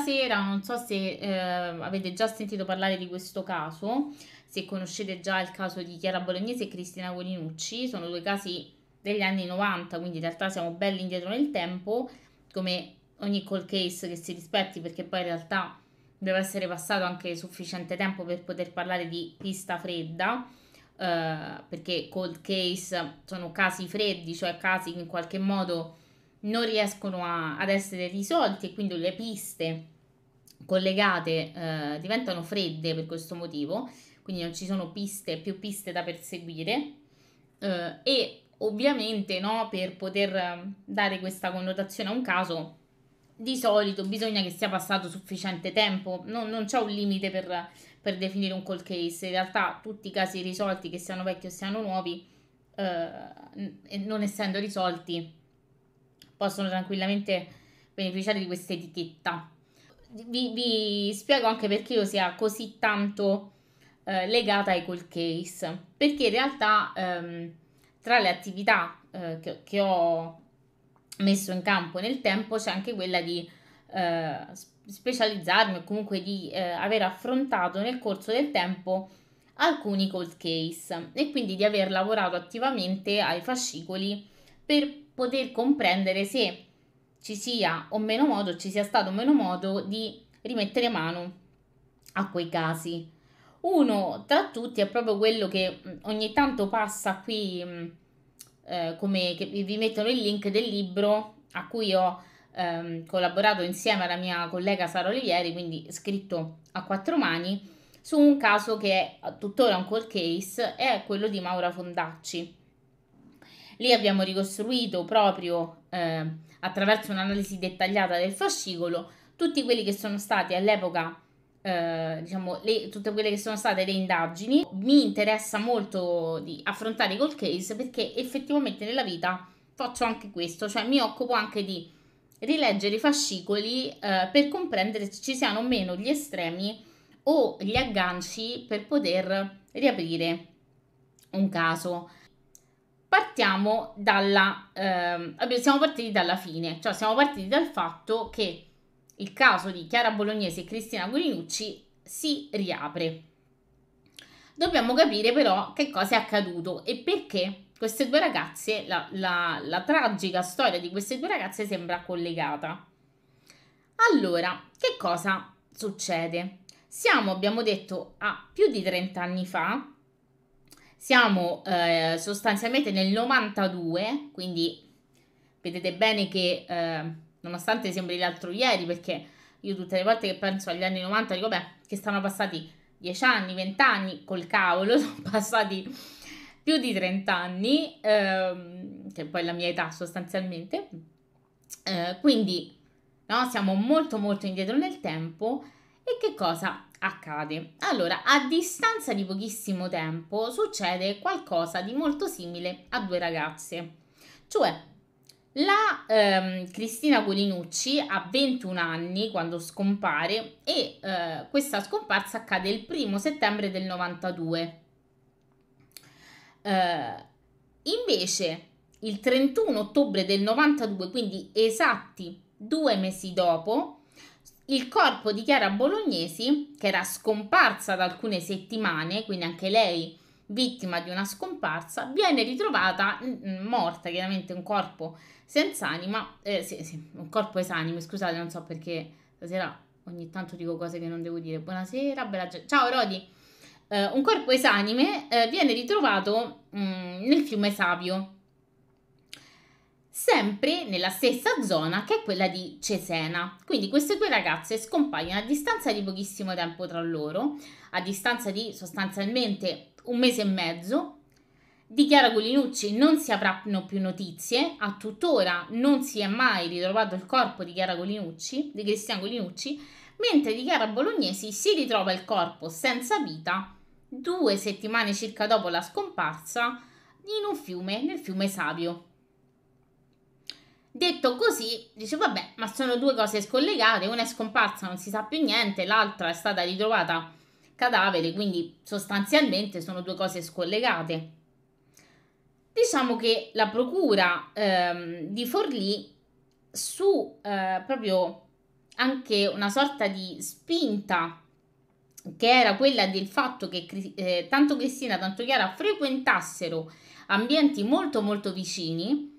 stasera, non so se eh, avete già sentito parlare di questo caso, se conoscete già il caso di Chiara Bolognese e Cristina Guarinucci, sono due casi degli anni 90, quindi in realtà siamo belli indietro nel tempo, come ogni call case che si rispetti, perché poi in realtà deve essere passato anche sufficiente tempo per poter parlare di pista fredda, eh, perché cold case sono casi freddi, cioè casi che in qualche modo non riescono a, ad essere risolti e quindi le piste collegate eh, diventano fredde per questo motivo, quindi non ci sono piste, più piste da perseguire eh, e ovviamente no, per poter ehm, dare questa connotazione a un caso di solito bisogna che sia passato sufficiente tempo, no, non c'è un limite per, per, definire un call case, in realtà tutti i casi risolti che siano vecchi o siano nuovi eh, non essendo risolti possono tranquillamente beneficiare di questa etichetta. Vi, vi, spiego anche perché io sia così tanto eh, legata ai cold case, perché in realtà ehm, tra le attività eh, che, che, ho messo in campo nel tempo c'è anche quella di eh, specializzarmi o comunque di eh, aver affrontato nel corso del tempo alcuni cold case e quindi di aver lavorato attivamente ai fascicoli per poter comprendere se ci sia o meno modo, ci sia stato o meno modo di rimettere mano a quei casi. Uno tra tutti è proprio quello che mm, ogni tanto passa qui, mm, eh, come che vi mettono il link del libro a cui ho ehm, collaborato insieme alla mia collega Sara Olivieri, quindi scritto a quattro mani, su un caso che è tuttora un cold case, è quello di Maura Fondacci. Lì abbiamo ricostruito proprio eh, attraverso un'analisi dettagliata del fascicolo tutti quelli che sono stati all'epoca eh, diciamo, le, tutte quelle che sono state le indagini. Mi interessa molto di affrontare col case perché effettivamente nella vita faccio anche questo, cioè mi occupo anche di rileggere i fascicoli eh, per comprendere se ci siano o meno gli estremi o gli agganci per poter riaprire un caso partiamo dalla, ehm, siamo partiti dalla fine, cioè siamo partiti dal fatto che il caso di Chiara Bolognese e Cristina Guinucci si riapre. Dobbiamo capire però che cosa è accaduto e perché queste due ragazze, la, la, la tragica storia di queste due ragazze sembra collegata. Allora, che cosa succede? Siamo, abbiamo detto, a più di 30 anni fa, siamo eh, sostanzialmente nel 92, quindi vedete bene che eh, nonostante sembri l'altro ieri, perché io tutte le volte che penso agli anni 90 dico, beh, che stanno passati 10 anni, 20 anni, col cavolo, sono passati più di 30 anni, ehm, che è poi la mia età sostanzialmente, eh, quindi no, siamo molto molto indietro nel tempo e che cosa accade? Allora, a distanza di pochissimo tempo succede qualcosa di molto simile a due ragazze, cioè la ehm, Cristina Colinucci ha 21 anni quando scompare e eh, questa scomparsa accade il primo settembre del 92. Eh, invece il 31 ottobre del 92, quindi esatti due mesi dopo, il corpo di Chiara Bolognesi, che era scomparsa da alcune settimane, quindi anche lei vittima di una scomparsa, viene ritrovata mm, mm, morta, chiaramente un corpo senza anima, eh, sì, sì, un corpo esanime, scusate, non so perché stasera ogni tanto dico cose che non devo dire. Buonasera, bella gente. Ciao Rodi. Eh, un corpo esanime eh, viene ritrovato mh, mm, nel fiume Savio, sempre nella stessa zona che è quella di Cesena. Quindi queste due ragazze scompaiono a distanza di pochissimo tempo tra loro, a distanza di sostanzialmente un mese e mezzo. Di Chiara Guglinucci non si avranno più notizie, a tuttora non si è mai ritrovato il corpo di Chiara Guglinucci, di Cristian Guglinucci, mentre di Chiara Bolognesi si ritrova il corpo senza vita due settimane circa dopo la scomparsa in un fiume, nel fiume Savio, Detto così, dice vabbè, ma sono due cose scollegate, una è scomparsa, non si sa più niente, l'altra è stata ritrovata cadavere, quindi sostanzialmente sono due cose scollegate. Diciamo che la procura ehm, di Forlì su eh, proprio anche una sorta di spinta che era quella del fatto che eh, tanto Cristina tanto Chiara frequentassero ambienti molto molto vicini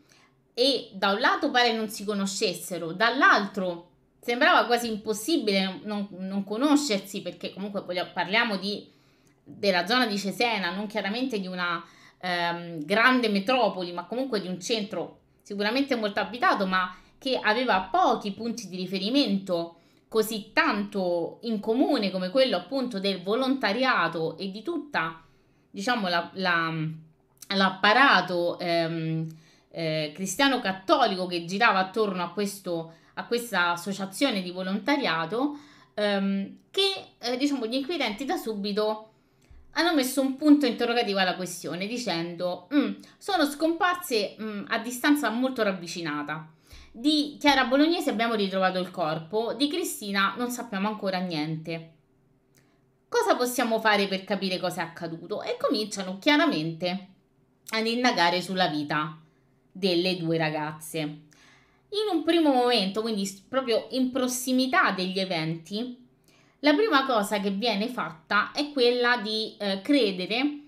e da un lato pare non si conoscessero, dall'altro sembrava quasi impossibile non, non conoscersi perché comunque parliamo di, della zona di Cesena, non chiaramente di una ehm, grande metropoli, ma comunque di un centro sicuramente molto abitato, ma che aveva pochi punti di riferimento così tanto in comune come quello appunto del volontariato e di tutta diciamo la, la, l'apparato ehm, eh, cristiano cattolico che girava attorno a, questo, a questa associazione di volontariato ehm, che eh, diciamo, gli inquirenti da subito hanno messo un punto interrogativo alla questione dicendo mm, sono scomparse mh, mm, a distanza molto ravvicinata. Di Chiara Bolognese abbiamo ritrovato il corpo, di Cristina non sappiamo ancora niente. Cosa possiamo fare per capire cosa è accaduto? E cominciano chiaramente ad indagare sulla vita delle due ragazze. In un primo momento, quindi proprio in prossimità degli eventi, la prima cosa che viene fatta è quella di eh, credere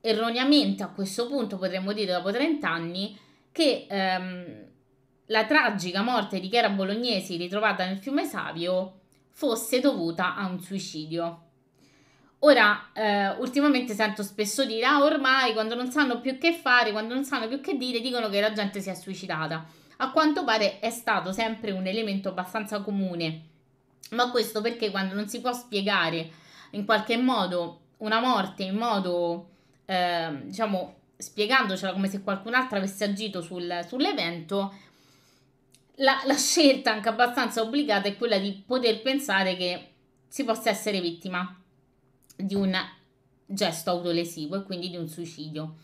erroneamente a questo punto, potremmo dire dopo 30 anni, che ehm, la tragica morte di Chiara Bolognesi ritrovata nel fiume Savio fosse dovuta a un suicidio. Ora, eh, ultimamente sento spesso dire, ah ormai quando non sanno più che fare, quando non sanno più che dire, dicono che la gente si è suicidata. A quanto pare è stato sempre un elemento abbastanza comune, ma questo perché quando non si può spiegare in qualche modo una morte in modo, eh, diciamo, spiegandocela come se qualcun altro avesse agito sul, sull'evento, la, la scelta anche abbastanza obbligata è quella di poter pensare che si possa essere vittima di un gesto autolesivo e quindi di un suicidio.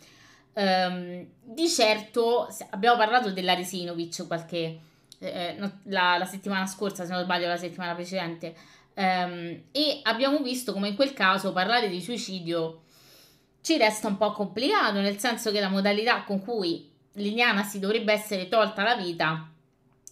Um, di certo abbiamo parlato della Resinovic qualche eh, eh la, la, settimana scorsa, se non sbaglio, la settimana precedente. Um, e abbiamo visto come in quel caso parlare di suicidio ci resta un po' complicato, nel senso che la modalità con cui Liliana si dovrebbe essere tolta la vita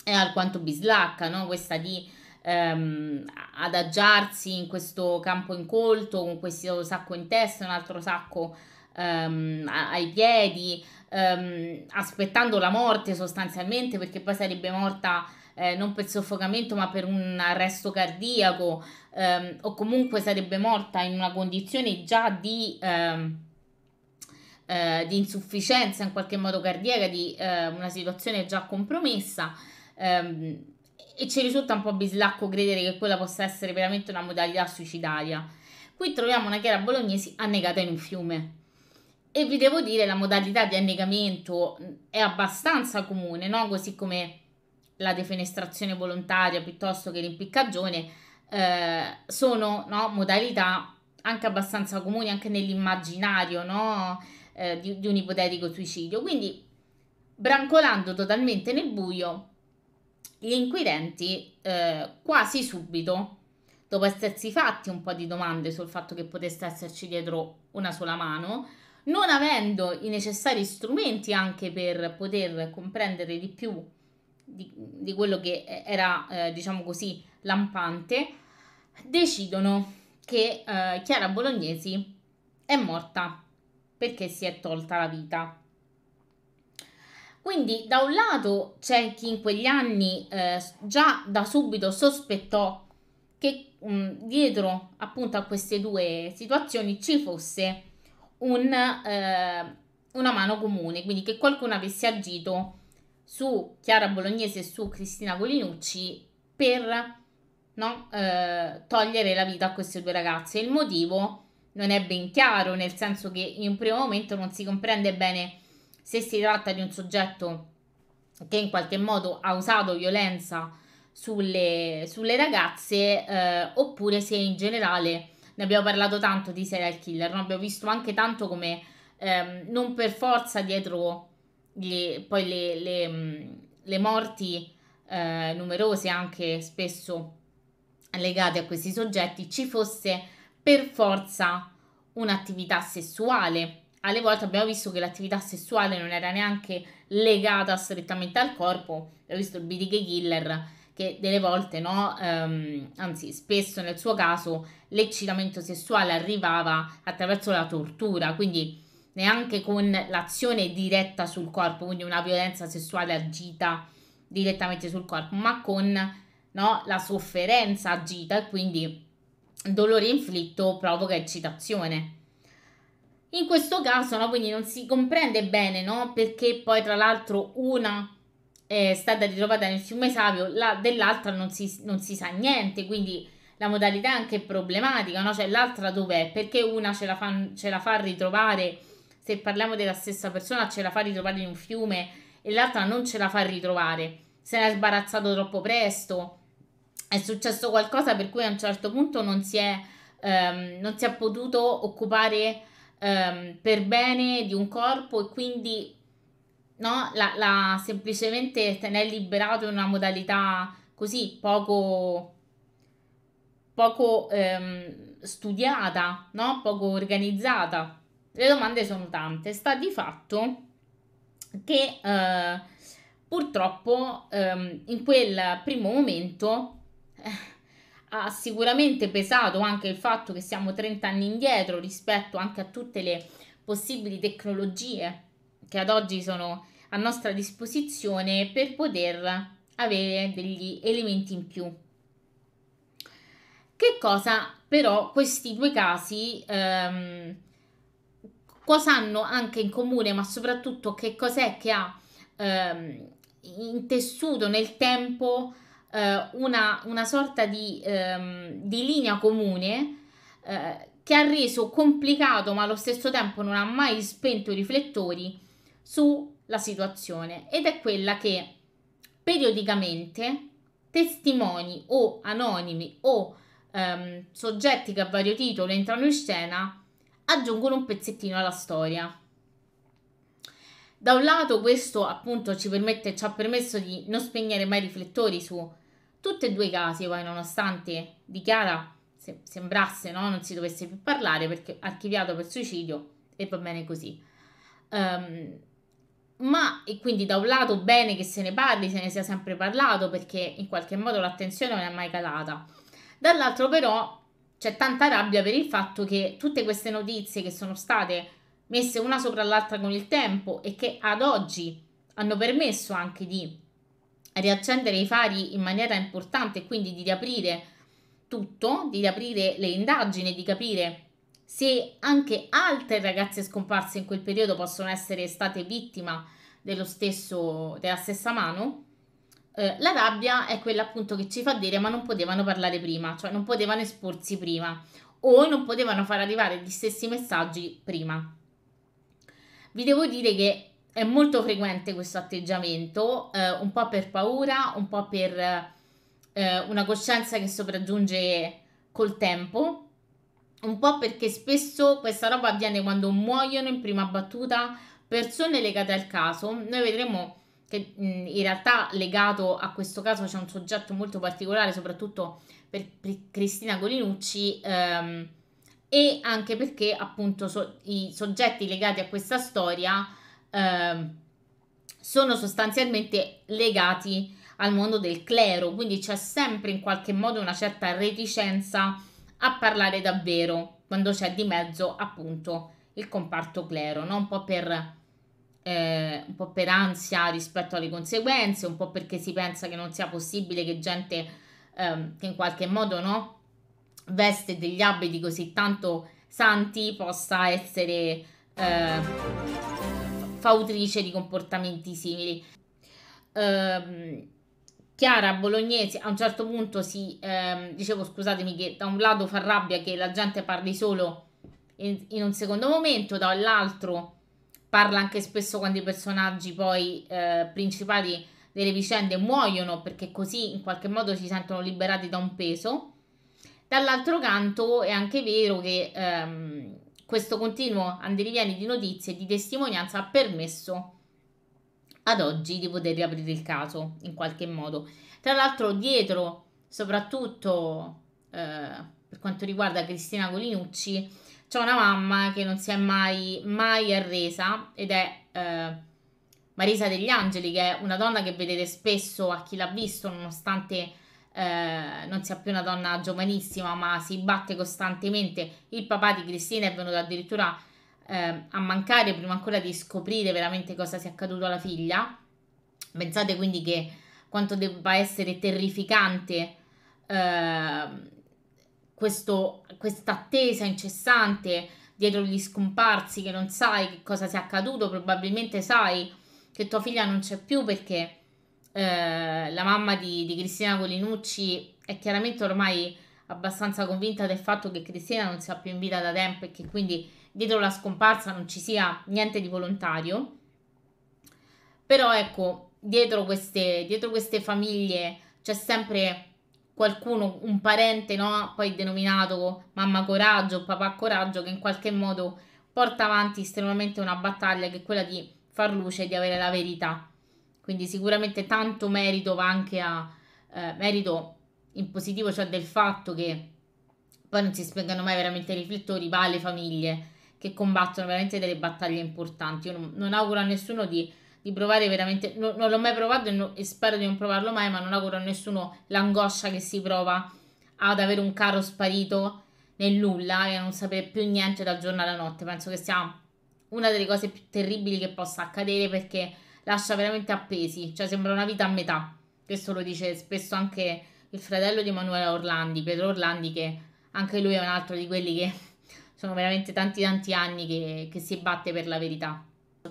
è alquanto bislacca, no? questa di ehm, adagiarsi in questo campo incolto con questo sacco in testa un altro sacco ehm, ai piedi, ehm, aspettando la morte sostanzialmente perché poi sarebbe morta eh, non per soffocamento ma per un arresto cardiaco ehm, o comunque sarebbe morta in una condizione già di, ehm, eh, di insufficienza in qualche modo cardiaca, di eh, una situazione già compromessa. Ehm, e ci risulta un po' bislacco credere che quella possa essere veramente una modalità suicidaria. Qui troviamo una chiara bolognesi annegata in un fiume. E vi devo dire, la modalità di annegamento mm, è abbastanza comune, no? così come la defenestrazione volontaria piuttosto che l'impiccagione, eh, sono no? modalità anche abbastanza comuni anche nell'immaginario no? eh, di, di un ipotetico suicidio. Quindi, brancolando totalmente nel buio, gli inquirenti eh, quasi subito, dopo essersi fatti un po' di domande sul fatto che potesse esserci dietro una sola mano, non avendo i necessari strumenti anche per poter comprendere di più di, di quello che era, eh, diciamo così, lampante, decidono che eh, Chiara Bolognesi è morta perché si è tolta la vita. Quindi da un lato c'è chi in quegli anni eh, già da subito sospettò che mh, mm, dietro appunto a queste due situazioni ci fosse un, eh, una mano comune, quindi che qualcuno avesse agito su Chiara Bolognese e su Cristina Colinucci per no, eh, togliere la vita a queste due ragazze. Il motivo non è ben chiaro, nel senso che in un primo momento non si comprende bene se si tratta di un soggetto che in qualche modo ha usato violenza sulle, sulle ragazze eh, oppure se in generale ne abbiamo parlato tanto di serial killer, no? abbiamo visto anche tanto come ehm, non per forza dietro gli, poi le, le, mm, le morti eh, numerose anche spesso legate a questi soggetti ci fosse per forza un'attività sessuale alle volte abbiamo visto che l'attività sessuale non era neanche legata strettamente al corpo, abbiamo visto il BDK Killer che delle volte, no, ehm, anzi spesso nel suo caso, l'eccitamento sessuale arrivava attraverso la tortura, quindi neanche con l'azione diretta sul corpo, quindi una violenza sessuale agita direttamente sul corpo, ma con no, la sofferenza agita e quindi dolore inflitto provoca eccitazione. In questo caso, no, quindi non si comprende bene, no? Perché poi, tra l'altro, una è eh, stata ritrovata nel fiume Savio, la, dell'altra non si, non si, sa niente, quindi la modalità è anche problematica, no? Cioè, l'altra dov'è? Perché una ce la, fa, ce la fa ritrovare, se parliamo della stessa persona, ce la fa ritrovare in un fiume e l'altra non ce la fa ritrovare, se n'è sbarazzato troppo presto, è successo qualcosa per cui a un certo punto non si è, ehm, non si è potuto occupare ehm, per bene di un corpo e quindi no, la, la, semplicemente te ne è liberato in una modalità così poco, poco ehm, studiata, no? poco organizzata. Le domande sono tante, sta di fatto che eh, purtroppo ehm, in quel primo momento... Eh, ha sicuramente pesato anche il fatto che siamo 30 anni indietro rispetto anche a tutte le possibili tecnologie che ad oggi sono a nostra disposizione per poter avere degli elementi in più. Che cosa però questi due casi, ehm, cosa hanno anche in comune, ma soprattutto che cos'è che ha ehm, intessuto nel tempo eh, una, una, sorta di, ehm, di linea comune eh, che ha reso complicato ma allo stesso tempo non ha mai spento i riflettori sulla situazione ed è quella che periodicamente testimoni o anonimi o ehm, soggetti che a vario titolo entrano in scena aggiungono un pezzettino alla storia. Da un lato questo appunto ci, permette, ci ha permesso di non spegnere mai i riflettori su tutti e due i casi, poi, nonostante di Chiara se sembrasse no? non si dovesse più parlare perché archiviato per suicidio e va bene così. Um, ma e quindi da un lato bene che se ne parli, se ne sia sempre parlato perché in qualche modo l'attenzione non è mai calata. Dall'altro però c'è tanta rabbia per il fatto che tutte queste notizie che sono state messe una sopra l'altra con il tempo e che ad oggi hanno permesso anche di riaccendere i fari in maniera importante quindi di riaprire tutto, di riaprire le indagini, di capire se anche altre ragazze scomparse in quel periodo possono essere state vittima dello stesso, della stessa mano. Eh, la rabbia è quella appunto che ci fa dire ma non potevano parlare prima, cioè non potevano esporsi prima o non potevano far arrivare gli stessi messaggi prima. Vi devo dire che è molto frequente questo atteggiamento, eh, un po' per paura, un po' per eh, una coscienza che sopraggiunge col tempo, un po' perché spesso questa roba avviene quando muoiono in prima battuta persone legate al caso. Noi vedremo che in realtà legato a questo caso c'è un soggetto molto particolare, soprattutto per, Cristina Golinucci. ehm, e anche perché appunto so- i soggetti legati a questa storia eh, sono sostanzialmente legati al mondo del clero, quindi c'è sempre in qualche modo una certa reticenza a parlare davvero quando c'è di mezzo appunto il comparto clero, no? un, po per, eh, un po' per ansia rispetto alle conseguenze, un po' perché si pensa che non sia possibile che gente eh, che in qualche modo no, veste degli abiti così tanto santi possa essere... Eh, fautrice di comportamenti simili. Ehm, Chiara Bolognese a un certo punto si ehm, dicevo scusatemi che da un lato fa rabbia che la gente parli solo in, in un secondo momento, dall'altro parla anche spesso quando i personaggi poi eh, principali delle vicende muoiono perché così in qualche modo si sentono liberati da un peso. Dall'altro canto è anche vero che ehm, questo continuo andirivieni di notizie e di testimonianza ha permesso ad oggi di poter riaprire il caso in qualche modo. Tra l'altro dietro, soprattutto eh, per quanto riguarda Cristina Colinucci, c'è una mamma che non si è mai, mai arresa ed è eh, Marisa degli Angeli, che è una donna che vedete spesso a chi l'ha visto, nonostante eh, non sia più una donna giovanissima, ma si batte costantemente. Il papà di Cristina è venuto addirittura eh, a mancare prima ancora di scoprire veramente cosa sia accaduto alla figlia. Pensate quindi che quanto debba essere terrificante eh, questa attesa incessante dietro gli scomparsi che non sai che cosa sia accaduto, probabilmente sai che tua figlia non c'è più perché eh, la mamma di, di Cristina Colinucci è chiaramente ormai abbastanza convinta del fatto che Cristina non sia più in vita da tempo e che quindi dietro la scomparsa non ci sia niente di volontario. Però ecco, dietro queste, dietro queste famiglie c'è sempre qualcuno, un parente, no? poi denominato mamma coraggio, papà coraggio, che in qualche modo porta avanti estremamente una battaglia che è quella di far luce e di avere la verità. Quindi sicuramente tanto merito va anche a eh, merito in positivo, cioè del fatto che poi non si spiegano mai veramente i riflettori, va alle famiglie che combattono veramente delle battaglie importanti. Io non, non auguro a nessuno di, di provare veramente, no, non l'ho mai provato e, no, e, spero di non provarlo mai, ma non auguro a nessuno l'angoscia che si prova ad avere un caro sparito nel nulla e a non sapere più niente dal giorno alla notte. Penso che sia una delle cose più terribili che possa accadere perché lascia veramente appesi, cioè sembra una vita a metà. Questo lo dice spesso anche il fratello di Emanuele Orlandi, Pietro Orlandi, che anche lui è un altro di quelli che sono veramente tanti tanti anni che, che si batte per la verità.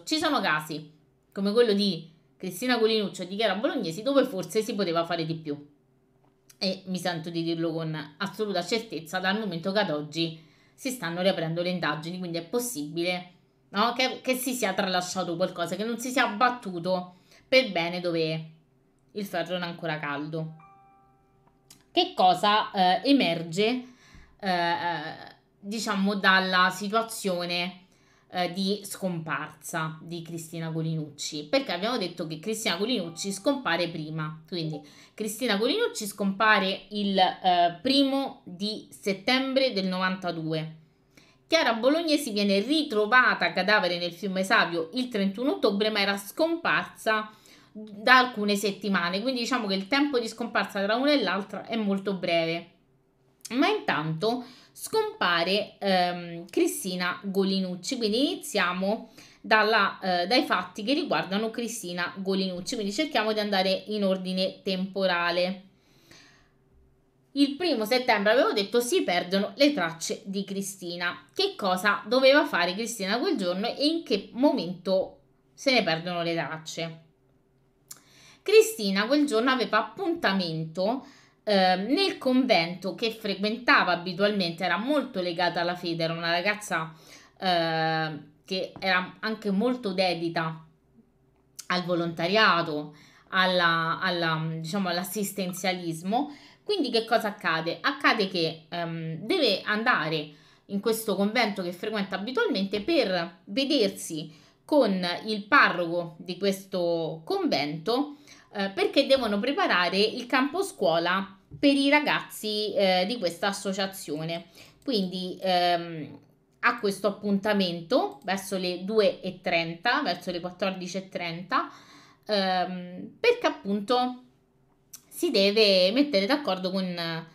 Ci sono casi come quello di Cristina Colinuccio e di Chiara Bolognesi dove forse si poteva fare di più. E mi sento di dirlo con assoluta certezza dal momento che ad oggi si stanno riaprendo le indagini, quindi è possibile no? che, che si sia tralasciato qualcosa, che non si sia abbattuto per bene dove il ferro è ancora caldo. Che cosa eh, emerge, eh, eh, diciamo, dalla situazione eh, di scomparsa di Cristina Colinucci? Perché abbiamo detto che Cristina Colinucci scompare prima, quindi Cristina Colinucci scompare il eh, primo di settembre del 92 Chiara Bolognesi viene ritrovata cadavere nel fiume Savio il 31 ottobre, ma era scomparsa da alcune settimane, quindi diciamo che il tempo di scomparsa tra una e l'altra è molto breve. Ma intanto scompare ehm, Cristina Golinucci, quindi iniziamo dalla, eh, dai fatti che riguardano Cristina Golinucci, quindi cerchiamo di andare in ordine temporale il primo settembre avevo detto si perdono le tracce di Cristina. Che cosa doveva fare Cristina quel giorno e in che momento se ne perdono le tracce? Cristina quel giorno aveva appuntamento eh, nel convento che frequentava abitualmente, era molto legata alla fede, era una ragazza eh, che era anche molto dedita al volontariato, alla, alla, diciamo, all'assistenzialismo quindi che cosa accade? Accade che um, deve andare in questo convento che frequenta abitualmente per vedersi con il parroco di questo convento eh, perché devono preparare il campo scuola per i ragazzi eh, di questa associazione. Quindi ehm, a questo appuntamento verso le 2.30, verso le 14.30, ehm, perché appunto si deve mettere d'accordo con eh,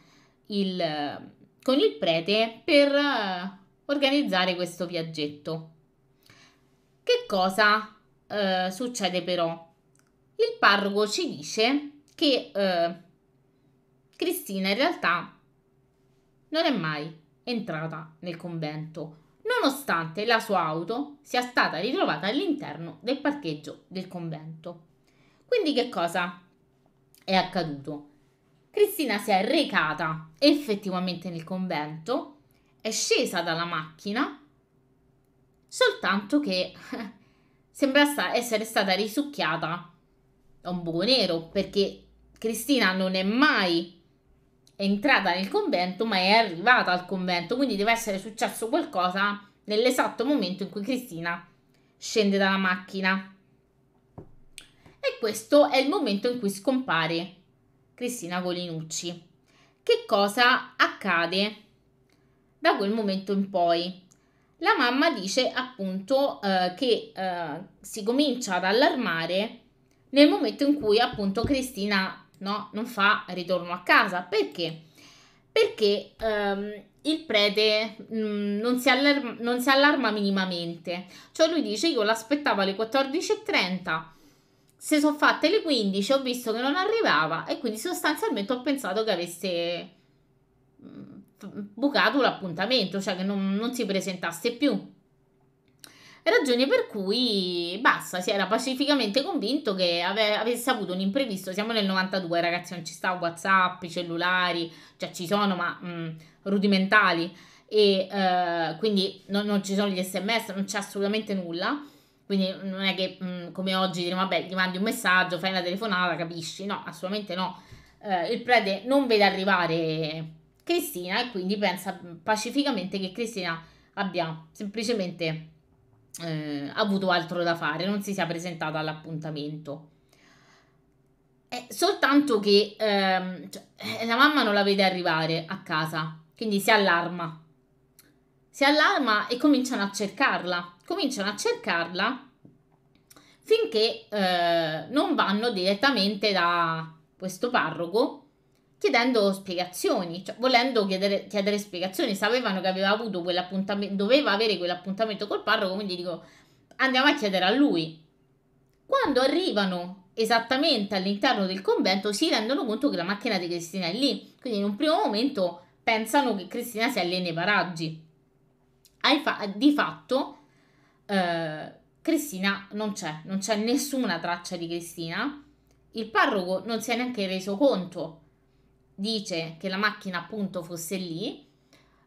il, con il prete per eh, organizzare questo viaggetto. Che cosa eh, succede però? Il parroco ci dice che eh, Cristina in realtà non è mai entrata nel convento, nonostante la sua auto sia stata ritrovata all'interno del parcheggio del convento. Quindi che cosa è accaduto. Cristina si è recata effettivamente nel convento, è scesa dalla macchina, soltanto che sembra sta- essere stata risucchiata da un buco nero, perché Cristina non è mai entrata nel convento, ma è arrivata al convento, quindi deve essere successo qualcosa nell'esatto momento in cui Cristina scende dalla macchina. E questo è il momento in cui scompare Cristina Colinucci. Che cosa accade da quel momento in poi? La mamma dice appunto eh, che eh, si comincia ad allarmare nel momento in cui appunto Cristina no, non fa ritorno a casa. Perché? Perché ehm, il prete mh, mm, non, si allarma, non si allarma minimamente. Cioè lui dice io l'aspettavo alle 14.30 se sono fatte le 15 ho visto che non arrivava e quindi sostanzialmente ho pensato che avesse mm, bucato l'appuntamento, cioè che non, non si presentasse più. Ragioni per cui basta, si era pacificamente convinto che ave, avesse avuto un imprevisto. Siamo nel 92, ragazzi, non ci sta WhatsApp, cellulari, cioè ci sono, ma mh, mm, rudimentali. E eh, quindi non, non ci sono gli sms, non c'è assolutamente nulla quindi non è che mm, come oggi diremo, vabbè gli mandi un messaggio, fai una telefonata, capisci? No, assolutamente no. Eh, il prete non vede arrivare Cristina e quindi pensa mm, pacificamente che Cristina abbia semplicemente eh, avuto altro da fare, non si sia presentata all'appuntamento. È soltanto che ehm, cioè, eh, la mamma non la vede arrivare a casa, quindi si allarma. Si allarma e cominciano a cercarla cominciano a cercarla finché eh, non vanno direttamente da questo parroco chiedendo spiegazioni, cioè volendo chiedere, chiedere spiegazioni, sapevano che aveva avuto quell'appuntamento, doveva avere quell'appuntamento col parroco, quindi dico andiamo a chiedere a lui. Quando arrivano esattamente all'interno del convento si rendono conto che la macchina di Cristina è lì, quindi in un primo momento pensano che Cristina sia lì nei paraggi. Fa- di fatto eh, Cristina non c'è, non c'è nessuna traccia di Cristina. Il parroco non si è neanche reso conto, dice che la macchina appunto fosse lì,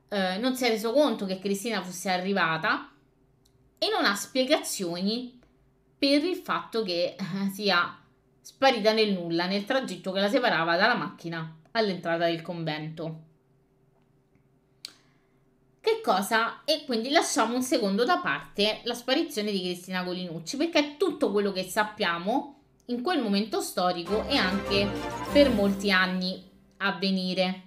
eh, non si è reso conto che Cristina fosse arrivata e non ha spiegazioni per il fatto che eh, sia sparita nel nulla nel tragitto che la separava dalla macchina all'entrata del convento. Che cosa? E quindi lasciamo un secondo da parte la sparizione di Cristina Colinucci, perché tutto quello che sappiamo in quel momento storico e anche per molti anni a venire.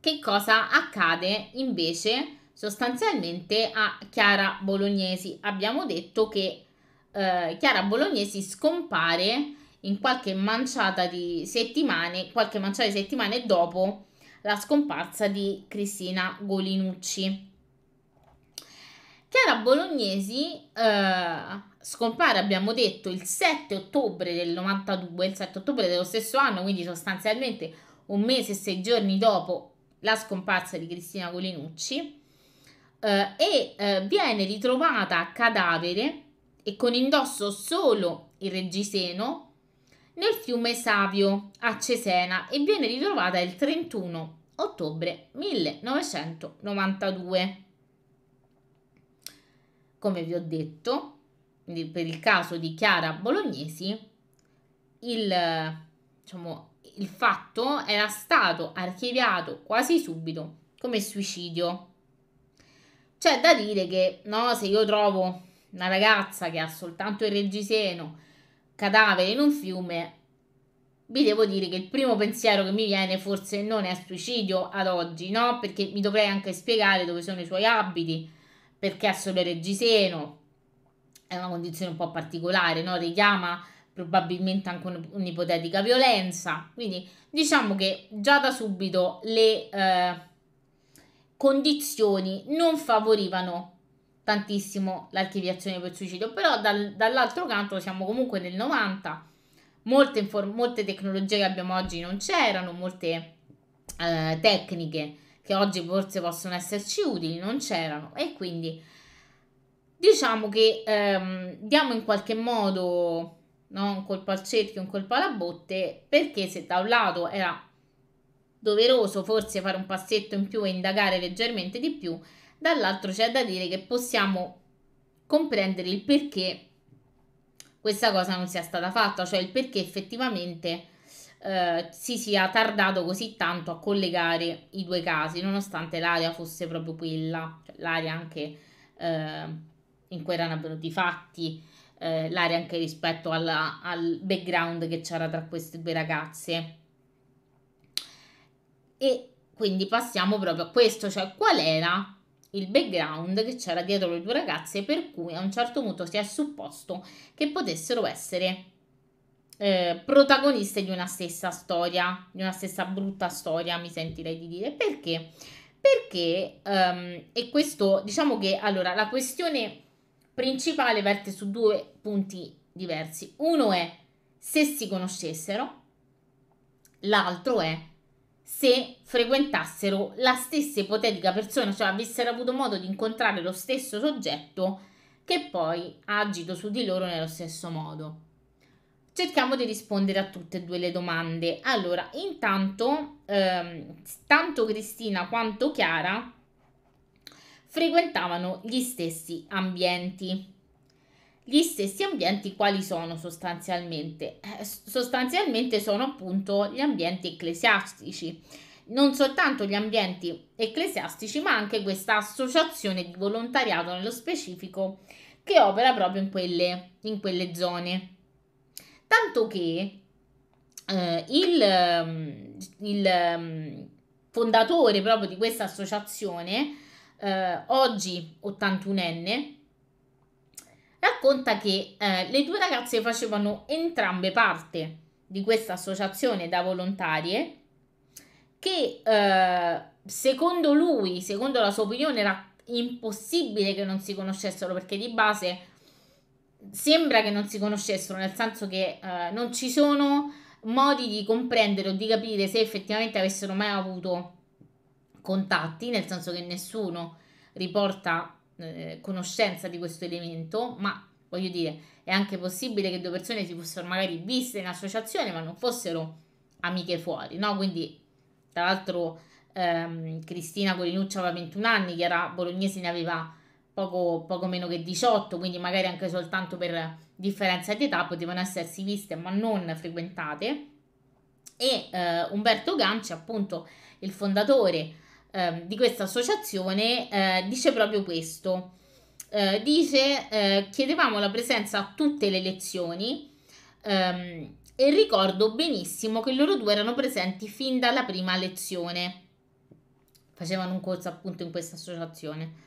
Che cosa accade invece sostanzialmente a Chiara Bolognesi? Abbiamo detto che eh, Chiara Bolognesi scompare in qualche manciata di settimane, qualche manciata di settimane dopo la scomparsa di Cristina Golinucci. Chiara Bolognesi eh, scompare, abbiamo detto, il 7 ottobre del 92, il 7 ottobre dello stesso anno, quindi sostanzialmente un mese e sei giorni dopo la scomparsa di Cristina Golinucci, eh, e eh, viene ritrovata cadavere e con indosso solo il reggiseno nel fiume Savio a Cesena e viene ritrovata il 31 ottobre 1992. Come vi ho detto, per il caso di Chiara Bolognesi, il, diciamo, il fatto era stato archiviato quasi subito come suicidio. C'è da dire che no, se io trovo una ragazza che ha soltanto il reggiseno cadavere in un fiume, vi devo dire che il primo pensiero che mi viene forse non è suicidio ad oggi, no? Perché mi dovrei anche spiegare dove sono i suoi abiti, perché ha solo il reggiseno, è una condizione un po' particolare, no? Richiama probabilmente anche un'ipotetica violenza. Quindi diciamo che già da subito le eh, condizioni non favorivano tantissimo l'archiviazione per suicidio, però dal, dall'altro canto siamo comunque nel 90, molte, inform- molte tecnologie che abbiamo oggi non c'erano, molte eh, tecniche che oggi forse possono esserci utili non c'erano e quindi diciamo che ehm, diamo in qualche modo no, un colpo al cerchio, un colpo alla botte, perché se da un lato era doveroso forse fare un passetto in più e indagare leggermente di più, dall'altro c'è da dire che possiamo comprendere il perché questa cosa non sia stata fatta, cioè il perché effettivamente eh, si sia tardato così tanto a collegare i due casi, nonostante l'area fosse proprio quella, cioè, l'area anche eh, in cui erano avvenuti i fatti, eh, l'area anche rispetto alla, al background che c'era tra queste due ragazze. E quindi passiamo proprio a questo, cioè qual era il background che c'era dietro le due ragazze per cui a un certo punto si è supposto che potessero essere eh, protagoniste di una stessa storia, di una stessa brutta storia, mi sentirei di dire. Perché? Perché, um, e questo diciamo che allora la questione principale verte su due punti diversi. Uno è se si conoscessero, l'altro è se frequentassero la stessa ipotetica persona, cioè avessero avuto modo di incontrare lo stesso soggetto che poi ha agito su di loro nello stesso modo. Cerchiamo di rispondere a tutte e due le domande. Allora, intanto, ehm, tanto Cristina quanto Chiara frequentavano gli stessi ambienti gli stessi ambienti quali sono sostanzialmente? Eh, sostanzialmente sono appunto gli ambienti ecclesiastici, non soltanto gli ambienti ecclesiastici ma anche questa associazione di volontariato nello specifico che opera proprio in quelle, in quelle zone. Tanto che eh, il, mm, il, mm, fondatore proprio di questa associazione, eh, oggi 81enne, racconta che eh, le due ragazze facevano entrambe parte di questa associazione da volontarie che eh, secondo lui, secondo la sua opinione, era impossibile che non si conoscessero perché di base sembra che non si conoscessero, nel senso che eh, non ci sono modi di comprendere o di capire se effettivamente avessero mai avuto contatti, nel senso che nessuno riporta eh, conoscenza di questo elemento, ma voglio dire, è anche possibile che due persone si fossero magari viste in associazione, ma non fossero amiche fuori, no? Quindi, tra l'altro, ehm, Cristina Corinuccia aveva 21 anni, Chiara Bolognese ne aveva poco, poco meno che 18, quindi magari anche soltanto per differenza di età potevano essersi viste, ma non frequentate. E eh, Umberto Ganci, appunto, il fondatore Ehm, di questa associazione eh, dice proprio questo. Eh, dice eh, chiedevamo la presenza a tutte le lezioni ehm, e ricordo benissimo che loro due erano presenti fin dalla prima lezione. Facevano un corso appunto in questa associazione.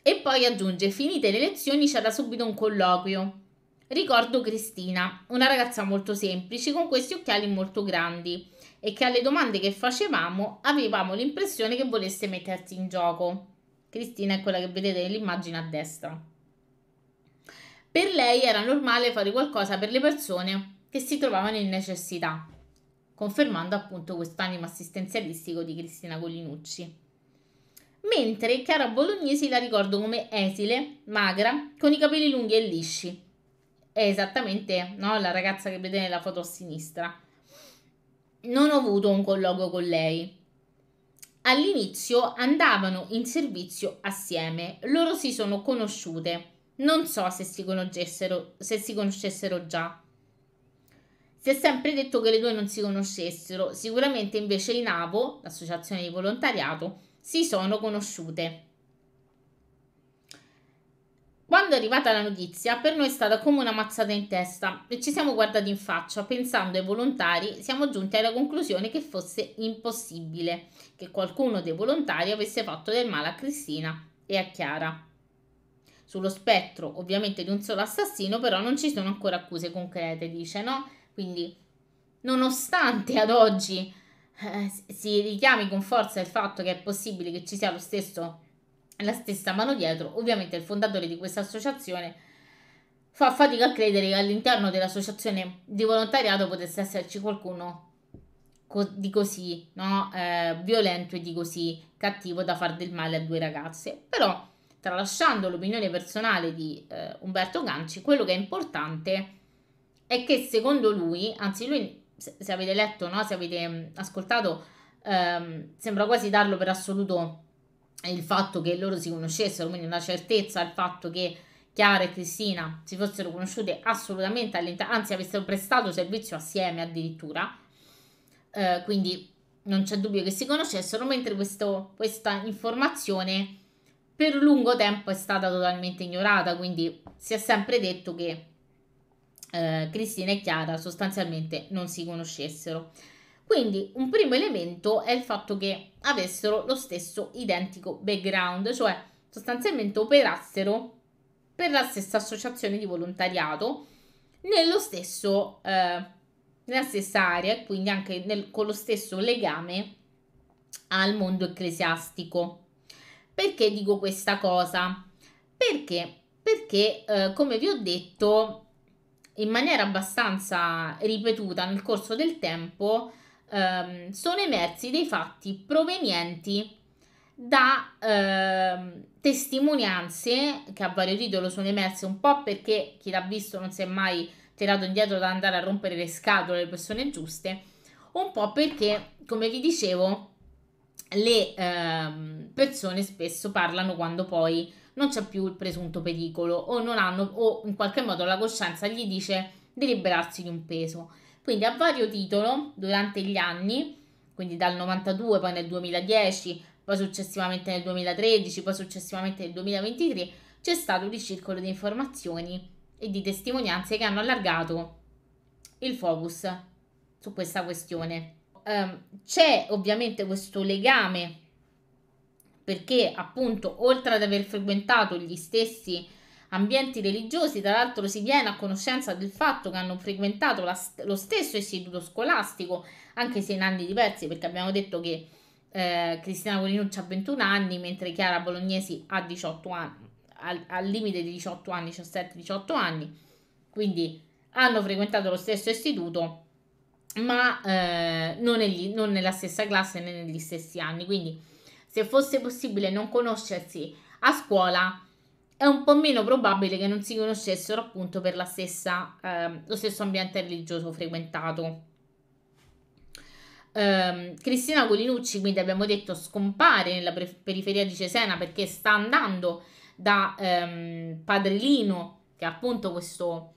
E poi aggiunge, finite le lezioni c'era subito un colloquio. Ricordo Cristina, una ragazza molto semplice, con questi occhiali molto grandi e che alle domande che facevamo avevamo l'impressione che volesse mettersi in gioco. Cristina è quella che vedete nell'immagine a destra. Per lei era normale fare qualcosa per le persone che si trovavano in necessità, confermando appunto quest'animo assistenzialistico di Cristina Collinucci. Mentre Chiara Bolognesi la ricordo come esile, magra, con i capelli lunghi e lisci. È esattamente no, la ragazza che vedete nella foto a sinistra non ho avuto un colloquio con lei. All'inizio andavano in servizio assieme, loro si sono conosciute. Non so se si, se si conoscessero già. Si è sempre detto che le due non si conoscessero, sicuramente invece in AVO, l'associazione di volontariato, si sono conosciute. Quando è arrivata la notizia, per noi è stata come una mazzata in testa e ci siamo guardati in faccia, pensando ai volontari, siamo giunti alla conclusione che fosse impossibile che qualcuno dei volontari avesse fatto del male a Cristina e a Chiara. Sullo spettro, ovviamente, di un solo assassino, però non ci sono ancora accuse concrete, dice, no? Quindi, nonostante ad oggi eh, si richiami con forza il fatto che è possibile che ci sia lo stesso la stessa mano dietro. Ovviamente il fondatore di questa associazione fa fatica a credere che all'interno dell'associazione di volontariato potesse esserci qualcuno co- di così no? eh, violento e di così cattivo da far del male a due ragazze. Però, tralasciando l'opinione personale di eh, Umberto Ganci, quello che è importante è che secondo lui, anzi lui, se, avete letto, no? se avete mm, ascoltato, ehm, sembra quasi darlo per assoluto il fatto che loro si conoscessero, quindi una certezza il fatto che Chiara e Cristina si fossero conosciute assolutamente all'interno, anzi avessero prestato servizio assieme addirittura, eh, quindi non c'è dubbio che si conoscessero, mentre questo, questa informazione per lungo tempo è stata totalmente ignorata, quindi si è sempre detto che eh, Cristina e Chiara sostanzialmente non si conoscessero. Quindi un primo elemento è il fatto che avessero lo stesso identico background, cioè sostanzialmente operassero per la stessa associazione di volontariato nello stesso, eh, nella stessa area e quindi anche nel, con lo stesso legame al mondo ecclesiastico. Perché dico questa cosa? Perché? Perché, eh, come vi ho detto in maniera abbastanza ripetuta nel corso del tempo, ehm, sono emersi dei fatti provenienti da ehm, testimonianze che a vario titolo sono emerse un po' perché chi l'ha visto non si è mai tirato indietro da andare a rompere le scatole alle persone giuste, un po' perché, come vi dicevo, le ehm, persone spesso parlano quando poi non c'è più il presunto pericolo o non hanno o in qualche modo la coscienza gli dice di liberarsi di un peso. Quindi a vario titolo durante gli anni, quindi dal 92 poi nel 2010, poi successivamente nel 2013, poi successivamente nel 2023, c'è stato un ricircolo di informazioni e di testimonianze che hanno allargato il focus su questa questione. Um, c'è ovviamente questo legame perché appunto oltre ad aver frequentato gli stessi ambienti religiosi, tra l'altro si viene a conoscenza del fatto che hanno frequentato la, lo stesso istituto scolastico, anche se in anni diversi, perché abbiamo detto che eh, Cristina Colinucci ha 21 anni, mentre Chiara Bolognesi ha 18 anni, al, al limite di 18 anni, 17-18 anni, quindi hanno frequentato lo stesso istituto, ma eh, non, negli, non nella stessa classe né negli stessi anni, quindi se fosse possibile non conoscersi a scuola, è un po' meno probabile che non si conoscessero appunto per stessa, eh, lo stesso ambiente religioso frequentato. Eh, Cristina Colinucci, quindi abbiamo detto, scompare nella periferia di Cesena perché sta andando da ehm, Padrelino, che è appunto questo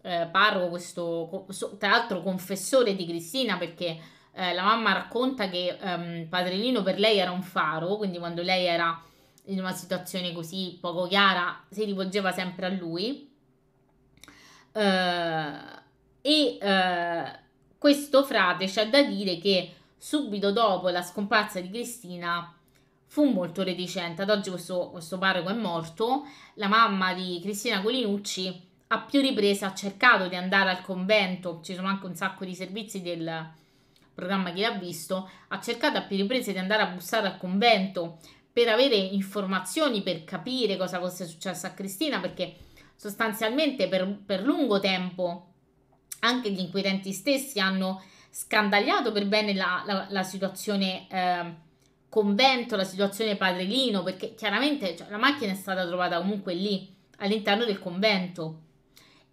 eh, parroco, questo tra l'altro confessore di Cristina perché eh, la mamma racconta che ehm, Padrelino per lei era un faro, quindi quando lei era in una situazione così poco chiara, si rivolgeva sempre a lui. Uh, e uh, questo frate c'è da dire che subito dopo la scomparsa di Cristina fu molto reticente. Ad oggi questo, questo parroco è morto. La mamma di Cristina Colinucci a più riprese ha cercato di andare al convento, ci sono anche un sacco di servizi del programma che l'ha visto, ha cercato a più riprese di andare a bussare al convento per avere informazioni, per capire cosa fosse successo a Cristina, perché sostanzialmente per, per lungo tempo anche gli inquirenti stessi hanno scandagliato per bene la, la, la situazione eh, convento, la situazione padrelino, perché chiaramente cioè, la macchina è stata trovata comunque lì, all'interno del convento.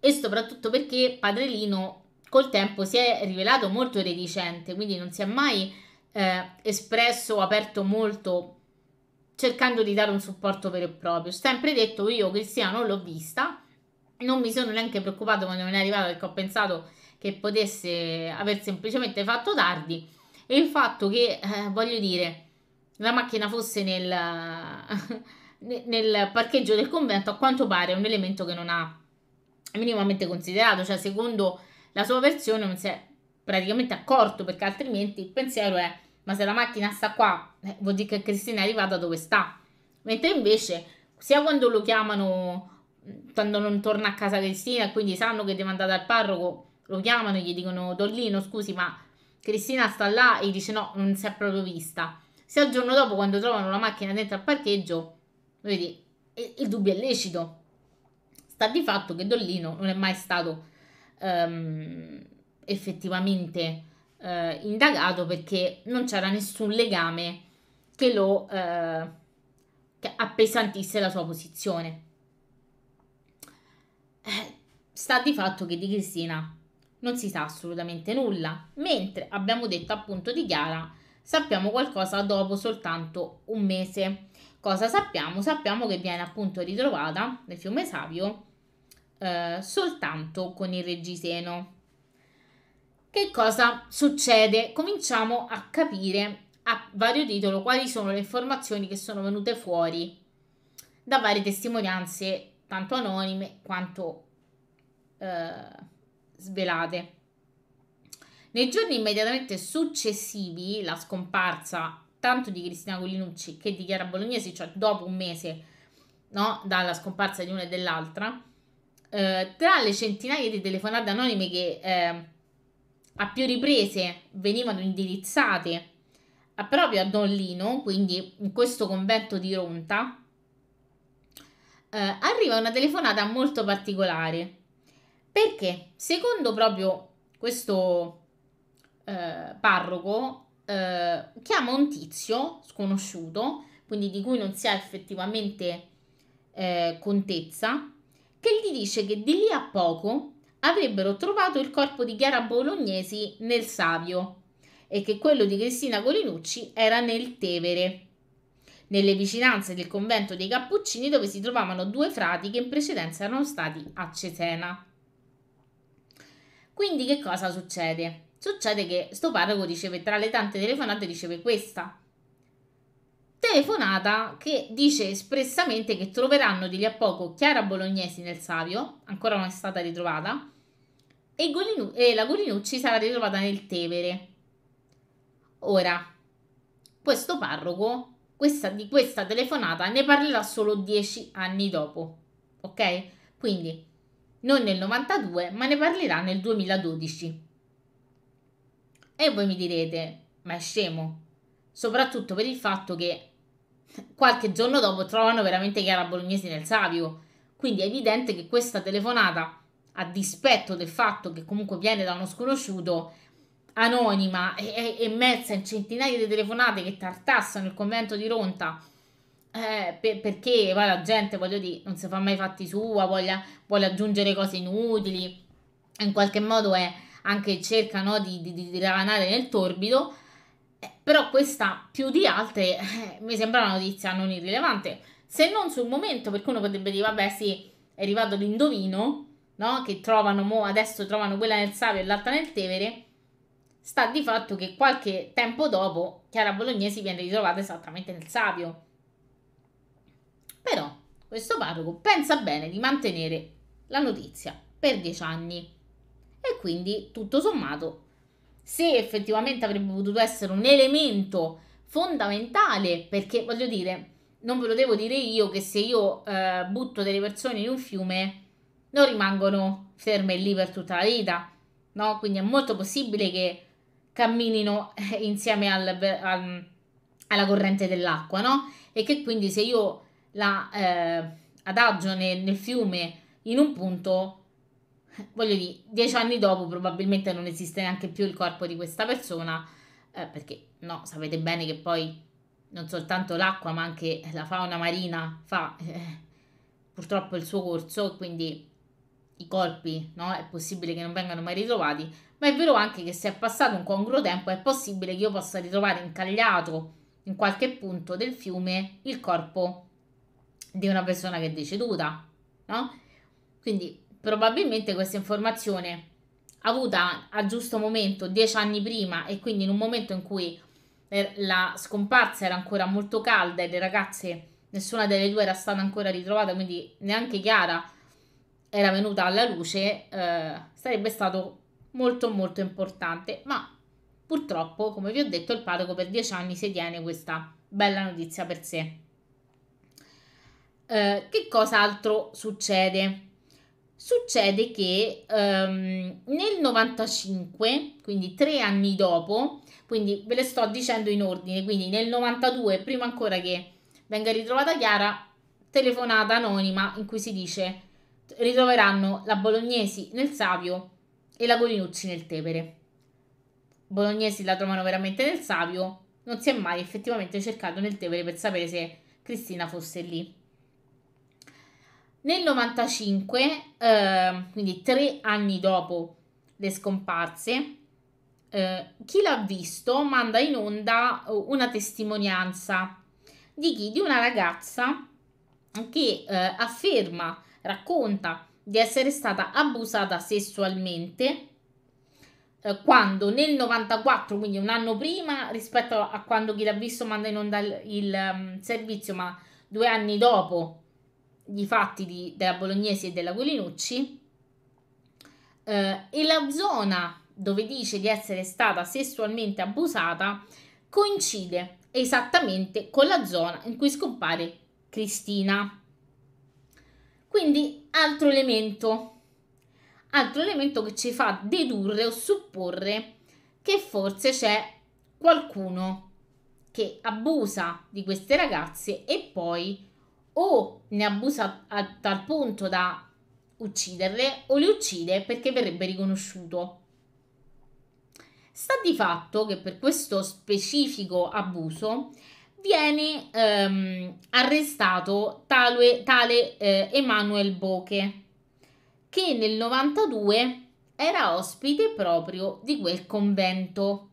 E soprattutto perché padrelino col tempo si è rivelato molto reticente, quindi non si è mai eh, espresso aperto molto cercando di dare un supporto vero e proprio. Sempre detto, io Cristiano l'ho vista, non mi sono neanche preoccupato quando me è arrivata perché ho pensato che potesse aver semplicemente fatto tardi e il fatto che, eh, voglio dire, la macchina fosse nel, nel parcheggio del convento a quanto pare è un elemento che non ha minimamente considerato, cioè secondo la sua versione non si è praticamente accorto perché altrimenti il pensiero è ma se la macchina sta qua, eh, vuol dire che Cristina è arrivata dove sta. Mentre invece, sia quando lo chiamano, quando non torna a casa Cristina, e quindi sanno che deve andare al parroco, lo chiamano e gli dicono, Torlino, scusi, ma Cristina sta là e gli dice no, non si è proprio vista. se il giorno dopo, quando trovano la macchina dentro al parcheggio, vedi, il dubbio è lecito. Sta di fatto che Dollino non è mai stato um, effettivamente eh, indagato perché non c'era nessun legame che lo eh, che appesantisse la sua posizione. Eh, sta di fatto che di Cristina non si sa assolutamente nulla, mentre abbiamo detto appunto di Chiara sappiamo qualcosa dopo soltanto un mese. Cosa sappiamo? Sappiamo che viene appunto ritrovata nel fiume Savio eh, soltanto con il reggiseno che cosa succede? Cominciamo a capire a vario titolo quali sono le informazioni che sono venute fuori da varie testimonianze, tanto anonime quanto eh, svelate. Nei giorni immediatamente successivi la scomparsa tanto di Cristina Guglielmucci che di Chiara Bolognesi, cioè dopo un mese no, dalla scomparsa di una e dell'altra, eh, tra le centinaia di telefonate anonime che eh, a più riprese venivano indirizzate ah, proprio a Don Lino, quindi in questo convento di Ronta, eh, arriva una telefonata molto particolare. Perché, secondo proprio questo eh, parroco, eh, chiama un tizio sconosciuto, quindi di cui non si ha effettivamente eh, contezza, che gli dice che di lì a poco avrebbero trovato il corpo di Chiara Bolognesi nel Savio e che quello di Cristina Colinucci era nel Tevere, nelle vicinanze del convento dei Cappuccini dove si trovavano due frati che in precedenza erano stati a Cesena. Quindi che cosa succede? Succede che sto parroco riceve tra le tante telefonate riceve questa telefonata che dice espressamente che troveranno di lì a poco Chiara Bolognesi nel Savio, ancora non è stata ritrovata, e, Golinu- e la Golinucci sarà ritrovata nel Tevere. Ora, questo parroco questa, di questa telefonata ne parlerà solo dieci anni dopo, ok? Quindi non nel 92, ma ne parlerà nel 2012. E voi mi direte, ma è scemo, soprattutto per il fatto che qualche giorno dopo trovano veramente Chiara Bolognesi nel Savio, quindi è evidente che questa telefonata a dispetto del fatto che comunque viene da uno sconosciuto, anonima e, e, e in centinaia di telefonate che tartassano il convento di Ronta eh, per, perché va, la gente, voglio dire, non si fa mai fatti sua, voglia, vuole aggiungere cose inutili, in qualche modo è anche cerca no, di, di, di, ravanare nel torbido, eh, però questa più di altre eh, mi sembra una notizia non irrilevante, se non sul momento, perché uno potrebbe dire, vabbè sì, è arrivato l'indovino, no? Che trovano mo, adesso trovano quella nel Savio e l'altra nel Tevere. Sta di fatto che qualche tempo dopo Chiara Bolognesi viene ritrovata esattamente nel Savio. Però questo parroco pensa bene di mantenere la notizia per dieci anni. E quindi, tutto sommato, se effettivamente avrebbe potuto essere un elemento fondamentale, perché voglio dire, non ve lo devo dire io che se io eh, butto delle persone in un fiume non rimangono ferme lì per tutta la vita, no? Quindi è molto possibile che camminino eh, insieme al, al, alla corrente dell'acqua, no? E che quindi se io la eh, adagio nel, nel fiume in un punto, voglio dire, dieci anni dopo probabilmente non esiste neanche più il corpo di questa persona, eh, perché no, sapete bene che poi non soltanto l'acqua ma anche la fauna marina fa eh, purtroppo il suo corso, quindi i corpi, no? È possibile che non vengano mai ritrovati, ma è vero anche che se è passato un congruo tempo è possibile che io possa ritrovare incagliato in qualche punto del fiume il corpo di una persona che è deceduta, no? Quindi probabilmente questa informazione avuta a giusto momento, dieci anni prima, e quindi in un momento in cui eh, la scomparsa era ancora molto calda e le ragazze, nessuna delle due era stata ancora ritrovata, quindi neanche chiara era venuta alla luce eh, sarebbe stato molto molto importante, ma purtroppo, come vi ho detto, il parroco per dieci anni si tiene questa bella notizia per sé. Eh, che cosa altro succede? Succede che ehm, nel 95, quindi tre anni dopo, quindi ve le sto dicendo in ordine, quindi nel 92, prima ancora che venga ritrovata Chiara, telefonata anonima in cui si dice ritroveranno la Bolognesi nel Savio e la Golinucci nel Tevere. Bolognesi la trovano veramente nel Savio, non si è mai effettivamente cercato nel Tevere per sapere se Cristina fosse lì. Nel 95, eh, quindi tre anni dopo le scomparse, eh, chi l'ha visto manda in onda eh, una testimonianza di chi? Di una ragazza che eh, afferma racconta di essere stata abusata sessualmente eh, quando nel 94, quindi un anno prima, rispetto a quando chi l'ha visto manda in onda il, il um, servizio, ma due anni dopo i fatti di, della Bolognese e della Guilinucci, eh, e la zona dove dice di essere stata sessualmente abusata coincide esattamente con la zona in cui scompare Cristina. Quindi altro elemento, altro elemento che ci fa dedurre o supporre che forse c'è qualcuno che abusa di queste ragazze e poi o ne abusa a tal punto da ucciderle o le uccide perché verrebbe riconosciuto. Sta di fatto che per questo specifico abuso viene ehm, arrestato tale, tale eh, Emanuel Boche, che nel 92 era ospite proprio di quel convento.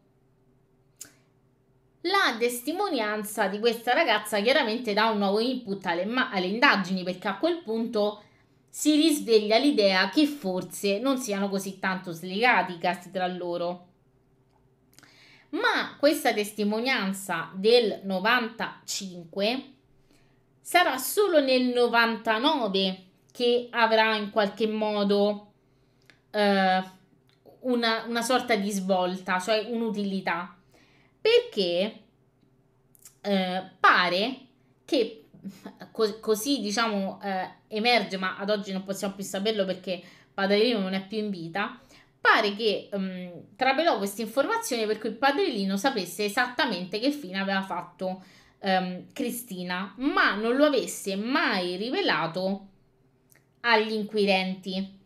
La testimonianza di questa ragazza chiaramente dà un nuovo input alle, alle indagini perché a quel punto si risveglia l'idea che forse non siano così tanto slegati i casi tra loro ma questa testimonianza del 95 sarà solo nel 99 che avrà in qualche modo eh, una, una sorta di svolta, cioè un'utilità, perché eh, pare che co- così diciamo eh, emerge, ma ad oggi non possiamo più saperlo perché Padalino non è più in vita, Pare che um, trapelò questa informazione per cui il padrellino sapesse esattamente che fine aveva fatto um, Cristina, ma non lo avesse mai rivelato agli inquirenti.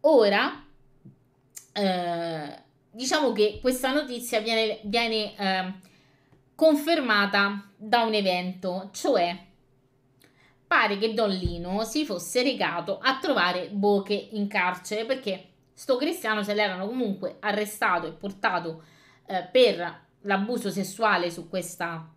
Ora, eh, diciamo che questa notizia viene, viene eh, confermata da un evento, cioè pare che Don Lino si fosse recato a trovare Boche in carcere perché sto cristiano se l'erano comunque arrestato e portato eh, per l'abuso sessuale su questa,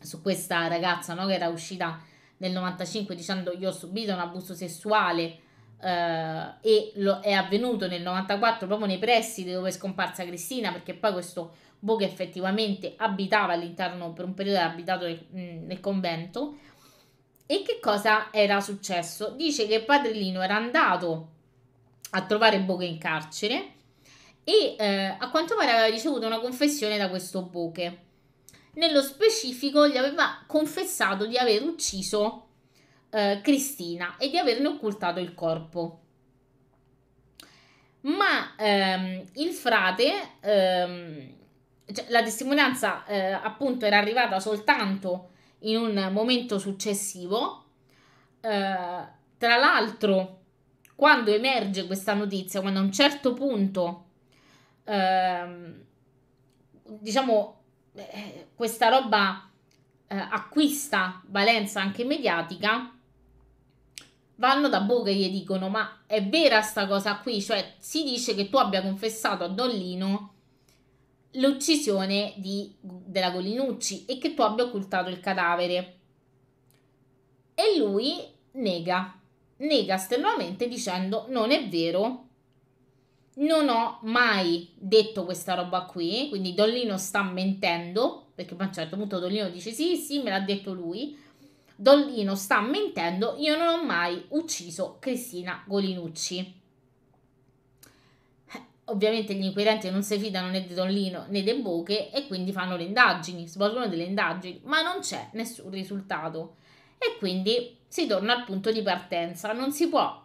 su questa ragazza no? che era uscita nel 95 dicendo io ho subito un abuso sessuale eh, e lo, è avvenuto nel 94 proprio nei pressi dove è scomparsa Cristina perché poi questo Boga effettivamente abitava all'interno per un periodo abitato nel, mm, nel convento e che cosa era successo? Dice che il Padrellino era andato a trovare Boche in carcere e eh, a quanto pare aveva ricevuto una confessione da questo Boche. Nello specifico gli aveva confessato di aver ucciso eh, Cristina e di averne occultato il corpo. Ma ehm, il frate, ehm, cioè, la testimonianza eh, appunto era arrivata soltanto in un momento successivo, eh, tra l'altro quando emerge questa notizia, quando a un certo punto, ehm, diciamo, eh, questa roba eh, acquista valenza anche mediatica, vanno da Boga e gli dicono: Ma è vera sta cosa qui? Cioè, si dice che tu abbia confessato a Dollino l'uccisione di, della Golinucci e che tu abbia occultato il cadavere. E lui nega nega strenuamente dicendo non è vero, non ho mai detto questa roba qui, quindi Dollino sta mentendo, perché a un certo punto Dollino dice sì, sì, me l'ha detto lui, Dollino sta mentendo, io non ho mai ucciso Cristina Golinucci. Ovviamente gli inquirenti non si fidano né di Dollino né di Boche e quindi fanno le indagini, svolgono delle indagini, ma non c'è nessun risultato. E quindi si torna al punto di partenza. Non si può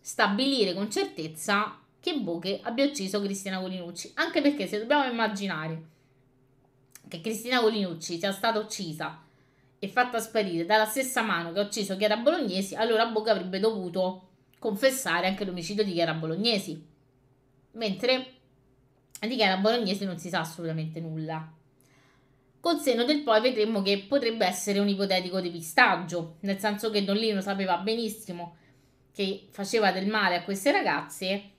stabilire con certezza che Boche abbia ucciso Cristina Colinucci, anche perché se dobbiamo immaginare che Cristina Colinucci sia stata uccisa e fatta sparire dalla stessa mano che ha ucciso Chiara Bolognesi, allora Boca avrebbe dovuto confessare anche l'omicidio di Chiara Bolognesi, mentre di Chiara Bolognesi non si sa assolutamente nulla. Col seno del poi vedremo che potrebbe essere un ipotetico depistaggio, nel senso che Don Lino sapeva benissimo che faceva del male a queste ragazze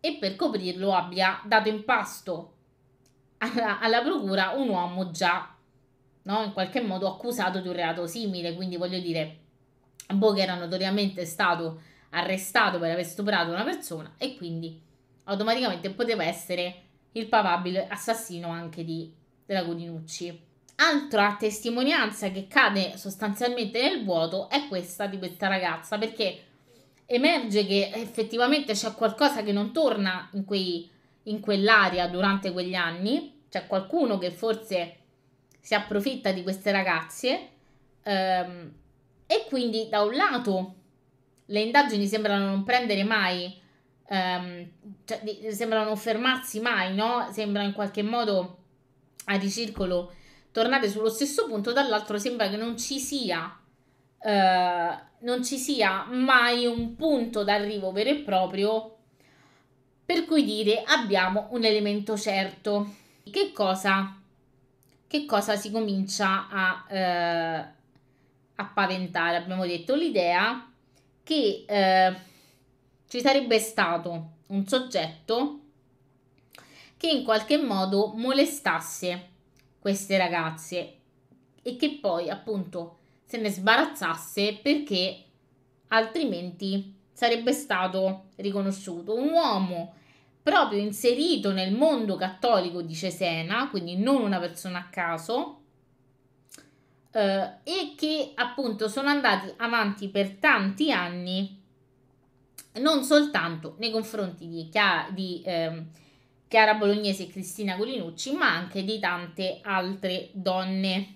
e per coprirlo abbia dato in pasto alla, alla procura un uomo già no, in qualche modo accusato di un reato simile, quindi voglio dire, Bo che era notoriamente stato arrestato per aver stuprato una persona e quindi automaticamente poteva essere il papabile assassino anche di della Godinucci. Altra testimonianza che cade sostanzialmente nel vuoto è questa di questa ragazza perché emerge che effettivamente c'è qualcosa che non torna in, quei, in quell'area durante quegli anni, c'è qualcuno che forse si approfitta di queste ragazze ehm, e quindi da un lato le indagini sembrano non prendere mai, ehm, cioè, sembrano non fermarsi mai, no? Sembra in qualche modo a ricircolo tornate sullo stesso punto, dall'altro sembra che non ci sia eh, non ci sia mai un punto d'arrivo vero e proprio per cui dire abbiamo un elemento certo. Che cosa, che cosa si comincia a, eh, a paventare? Abbiamo detto l'idea che eh, ci sarebbe stato un soggetto che in qualche modo molestasse queste ragazze e che poi appunto se ne sbarazzasse perché altrimenti sarebbe stato riconosciuto un uomo proprio inserito nel mondo cattolico di Cesena, quindi non una persona a caso, eh, e che appunto sono andati avanti per tanti anni, non soltanto nei confronti di, di eh, Chiara Bolognese e Cristina Golinucci, ma anche di tante altre donne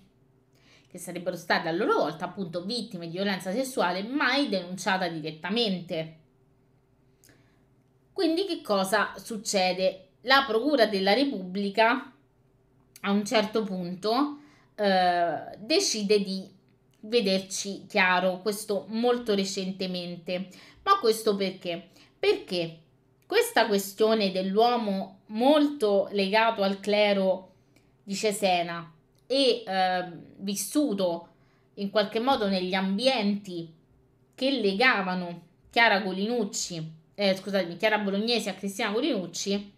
che sarebbero state a loro volta appunto vittime di violenza sessuale mai denunciata direttamente. Quindi che cosa succede? La Procura della Repubblica a un certo punto eh, decide di vederci chiaro, questo molto recentemente. Ma questo perché? Perché questa questione dell'uomo molto legato al clero di Cesena e eh, vissuto in qualche modo negli ambienti che legavano Chiara Colinucci, eh, scusatemi, Chiara Bolognesi a Cristina Colinucci,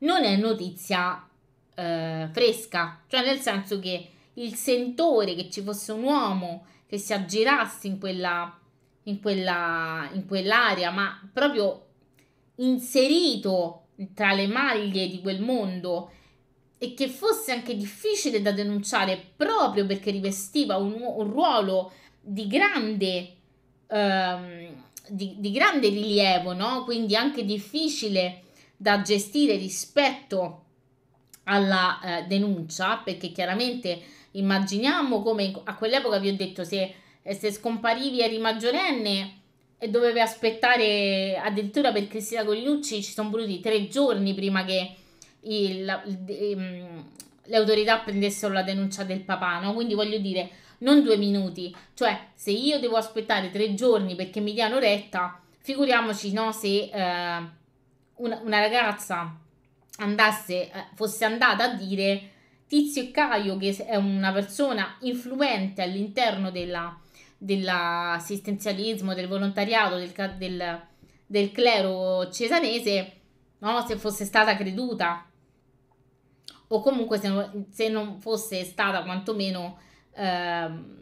non è notizia eh, fresca, cioè nel senso che il sentore che ci fosse un uomo che si aggirasse in quella, in quella, in quell'area, ma proprio inserito tra le maglie di quel mondo e che fosse anche difficile da denunciare proprio perché rivestiva un, un ruolo di grande, ehm, di, di grande rilievo, no? quindi anche difficile da gestire rispetto alla eh, denuncia, perché chiaramente immaginiamo come a quell'epoca vi ho detto se, eh, se scomparivi eri maggiorenne e doveva aspettare addirittura per Cristina Colinucci ci sono voluti tre giorni prima che il, la, il, ehm, le autorità prendessero la denuncia del papà, no? Quindi voglio dire, non due minuti, cioè se io devo aspettare tre giorni perché mi diano retta, figuriamoci no, se eh, una, una, ragazza andasse, eh, fosse andata a dire Tizio e Caio, che è una persona influente all'interno della dell'assistenzialismo, del volontariato, del, del, del clero cesanese, no? se fosse stata creduta o comunque se non, se non fosse stata quantomeno ehm,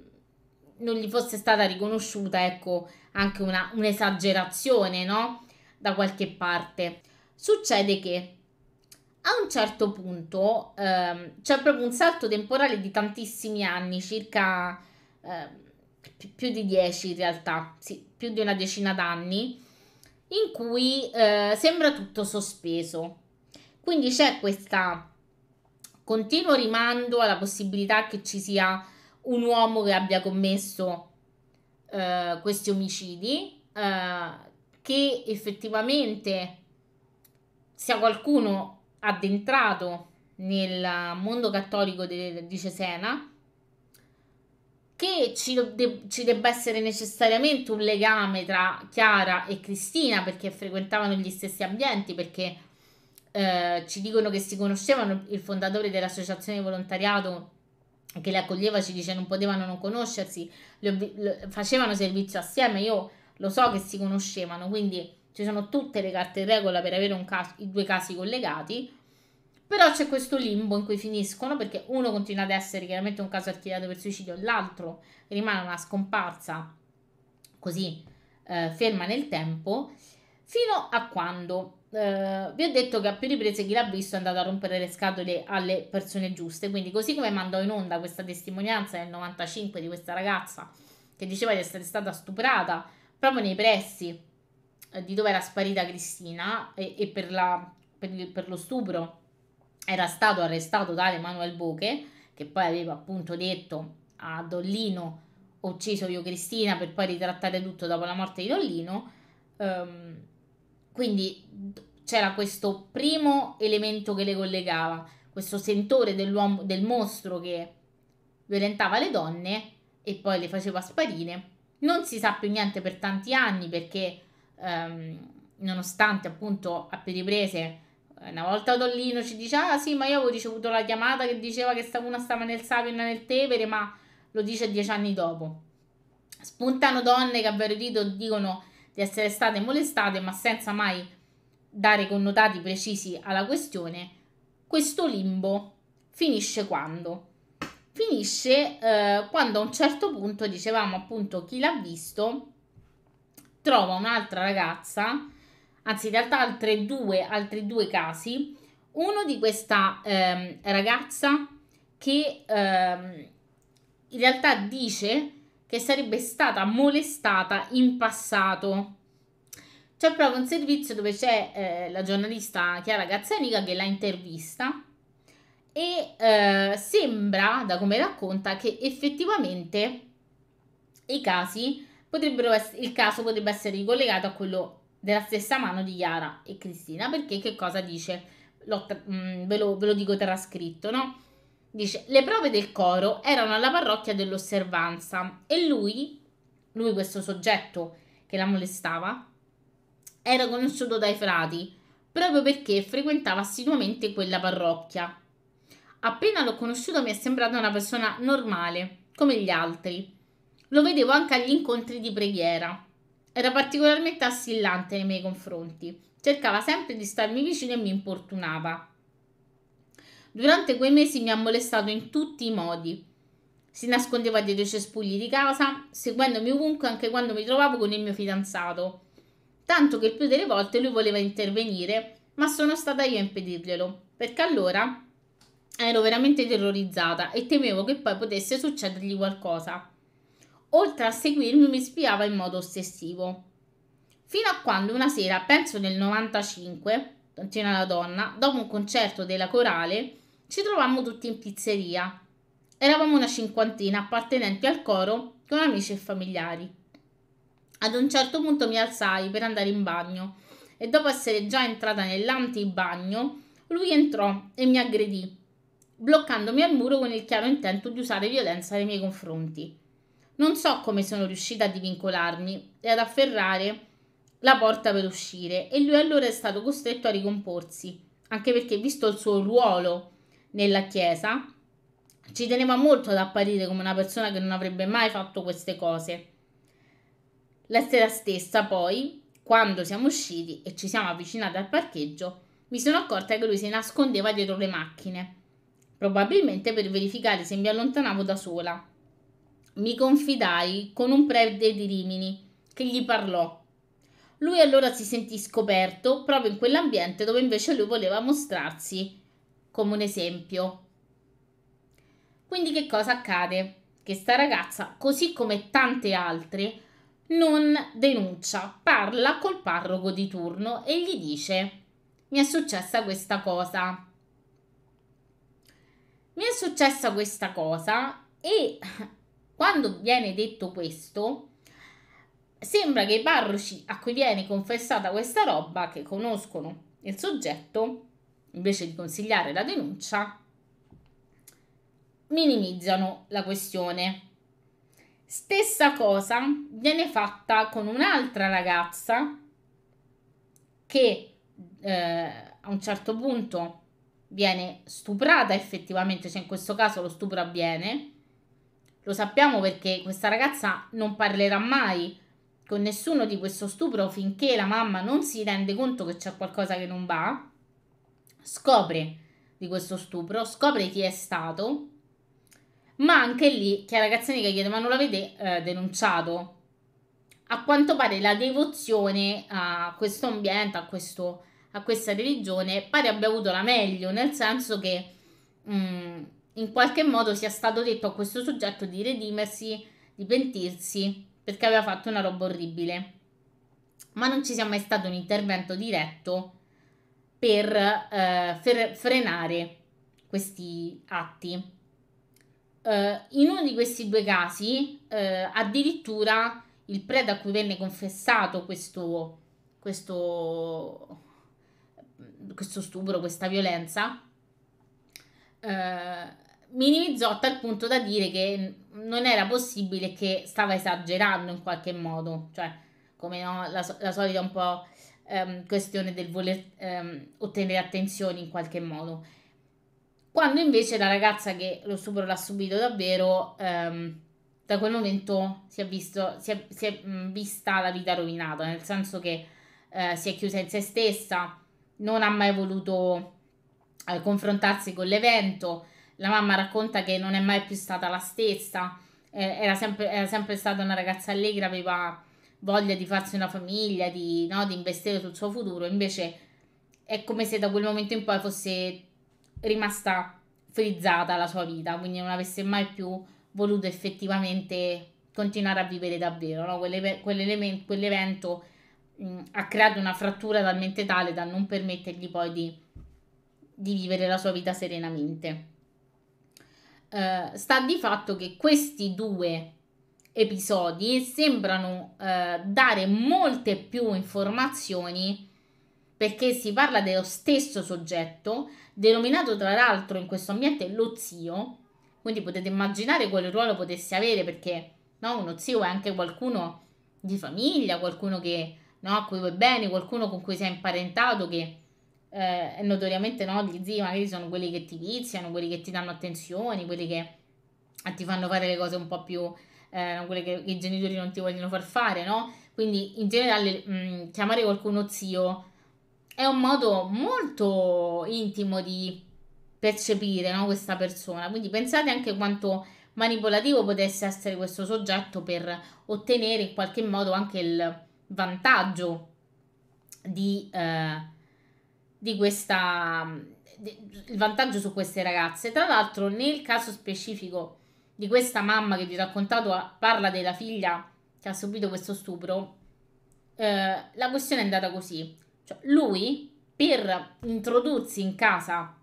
non gli fosse stata riconosciuta ecco anche una, un'esagerazione no? da qualche parte succede che a un certo punto ehm, c'è proprio un salto temporale di tantissimi anni circa ehm, pi- più di dieci in realtà, sì, più di una decina d'anni, in cui eh, sembra tutto sospeso. Quindi c'è questo continuo rimando alla possibilità che ci sia un uomo che abbia commesso eh, questi omicidi, eh, che effettivamente sia qualcuno addentrato nel mondo cattolico di Cesena che ci, de- ci debba essere necessariamente un legame tra Chiara e Cristina perché frequentavano gli stessi ambienti, perché eh, ci dicono che si conoscevano, il fondatore dell'associazione di volontariato che le accoglieva ci dice non potevano non conoscersi, le, le, facevano servizio assieme, io lo so che si conoscevano, quindi ci sono tutte le carte in regola per avere cas- i due casi collegati però c'è questo limbo in cui finiscono perché uno continua ad essere chiaramente un caso archiviato per suicidio, l'altro rimane una scomparsa così eh, ferma nel tempo, fino a quando Uh, vi ho detto che a più riprese chi l'ha visto è andato a rompere le scatole alle persone giuste. Quindi, così come mandò in onda questa testimonianza nel 95 di questa ragazza che diceva di essere stata stuprata proprio nei pressi eh, di dove era sparita Cristina e, e per, la, per, per, lo stupro era stato arrestato da Manuel Boche, che poi aveva appunto detto a Dollino ho ucciso io Cristina per poi ritrattare tutto dopo la morte di Dollino. Um, quindi c'era questo primo elemento che le collegava, questo sentore dell'uomo, del mostro che violentava le donne e poi le faceva sparire. Non si sa più niente per tanti anni perché, um, nonostante appunto a più riprese una volta Odollino ci dice, ah sì, ma io avevo ricevuto la chiamata che diceva che una stava nel Savio nel Tevere, ma lo dice dieci anni dopo. Spuntano donne che a vero dito dicono di essere state molestate, ma senza mai dare connotati precisi alla questione. Questo limbo finisce quando? Finisce eh, quando a un certo punto, dicevamo appunto, chi l'ha visto trova un'altra ragazza anzi in realtà altre due, altri due casi, uno di questa ehm, ragazza che ehm, in realtà dice che sarebbe stata molestata in passato. C'è proprio un servizio dove c'è eh, la giornalista Chiara Gazzanica che l'ha intervista e eh, sembra, da come racconta, che effettivamente i casi potrebbero essere, il caso potrebbe essere ricollegato a quello della stessa mano di Yara e Cristina, perché che cosa dice? Tra- mm, ve, lo, ve lo dico trascritto, no? Dice, le prove del coro erano alla parrocchia dell'osservanza e lui, lui questo soggetto che la molestava, era conosciuto dai frati proprio perché frequentava assiduamente quella parrocchia. Appena l'ho conosciuto mi è sembrata una persona normale, come gli altri. Lo vedevo anche agli incontri di preghiera. Era particolarmente assillante nei miei confronti. Cercava sempre di starmi vicino e mi importunava. Durante quei mesi mi ha molestato in tutti i modi. Si nascondeva dietro i cespugli di casa, seguendomi ovunque anche quando mi trovavo con il mio fidanzato. Tanto che il più delle volte lui voleva intervenire, ma sono stata io a impedirglielo, perché allora ero veramente terrorizzata e temevo che poi potesse succedergli qualcosa oltre a seguirmi mi spiava in modo ossessivo. Fino a quando una sera, penso nel 95, continua la donna, dopo un concerto della corale, ci trovammo tutti in pizzeria. Eravamo una cinquantina appartenenti al coro con amici e familiari. Ad un certo punto mi alzai per andare in bagno e dopo essere già entrata nell'antibagno, lui entrò e mi aggredì, bloccandomi al muro con il chiaro intento di usare violenza nei miei confronti. Non so come sono riuscita a divincolarmi e ad afferrare la porta per uscire e lui allora è stato costretto a ricomporsi, anche perché visto il suo ruolo nella chiesa, ci teneva molto ad apparire come una persona che non avrebbe mai fatto queste cose. La sera stessa poi, quando siamo usciti e ci siamo avvicinati al parcheggio, mi sono accorta che lui si nascondeva dietro le macchine, probabilmente per verificare se mi allontanavo da sola mi confidai con un prete di Rimini che gli parlò. Lui allora si sentì scoperto proprio in quell'ambiente dove invece lui voleva mostrarsi come un esempio. Quindi che cosa accade? Che sta ragazza, così come tante altre, non denuncia, parla col parroco di turno e gli dice mi è successa questa cosa. Mi è successa questa cosa e quando viene detto questo, sembra che i parroci a cui viene confessata questa roba, che conoscono il soggetto, invece di consigliare la denuncia, minimizzano la questione. Stessa cosa viene fatta con un'altra ragazza che eh, a un certo punto viene stuprata effettivamente, cioè in questo caso lo stupro avviene, lo sappiamo perché questa ragazza non parlerà mai con nessuno di questo stupro finché la mamma non si rende conto che c'è qualcosa che non va, scopre di questo stupro, scopre chi è stato, ma anche lì che Chiara che chiede ma non l'avete eh, denunciato? A quanto pare la devozione a questo ambiente, a, questo, a questa religione, pare abbia avuto la meglio, nel senso che... Mh, mm, in qualche modo sia stato detto a questo soggetto di redimersi, di pentirsi, perché aveva fatto una roba orribile. Ma non ci sia mai stato un intervento diretto per eh, fer- frenare questi atti. Eh, in uno di questi due casi, eh, addirittura il prete a cui venne confessato questo, questo, questo stupro, questa violenza, eh, minimizzò a tal punto da dire che non era possibile che stava esagerando in qualche modo, cioè come no, la, la, solita un po' ehm, questione del voler ehm, ottenere attenzioni in qualche modo. Quando invece la ragazza che lo stupro l'ha subito davvero, ehm, da quel momento si è, visto, si è, si è mm, vista la vita rovinata, nel senso che eh, si è chiusa in se stessa, non ha mai voluto eh, confrontarsi con l'evento, la mamma racconta che non è mai più stata la stessa, eh, era, sempre, era, sempre, stata una ragazza allegra, aveva voglia di farsi una famiglia, di, no, di investire sul suo futuro, invece è come se da quel momento in poi fosse rimasta frizzata la sua vita, quindi non avesse mai più voluto effettivamente continuare a vivere davvero. No? Quelle, quell'evento mh, ha creato una frattura talmente tale da non permettergli poi di, di vivere la sua vita serenamente eh, sta di fatto che questi due episodi sembrano eh, dare molte più informazioni perché si parla dello stesso soggetto, denominato tra l'altro in questo ambiente lo zio, quindi potete immaginare quale ruolo potesse avere perché no, uno zio è anche qualcuno di famiglia, qualcuno che, no, a cui vuoi bene, qualcuno con cui sei imparentato che eh, notoriamente no, gli zii magari sono quelli che ti viziano, quelli che ti danno attenzione, quelli che eh, ti fanno fare le cose un po' più, eh, quelle che, che, i genitori non ti vogliono far fare, no? Quindi in generale mh, mm, chiamare qualcuno zio è un modo molto intimo di percepire no, questa persona, quindi pensate anche quanto manipolativo potesse essere questo soggetto per ottenere in qualche modo anche il vantaggio di... Eh, di questa mm, di, il vantaggio su queste ragazze. Tra l'altro, nel caso specifico di questa mamma che vi ho raccontato, parla della figlia che ha subito questo stupro. Eh, la questione è andata così: cioè, lui per introdursi in casa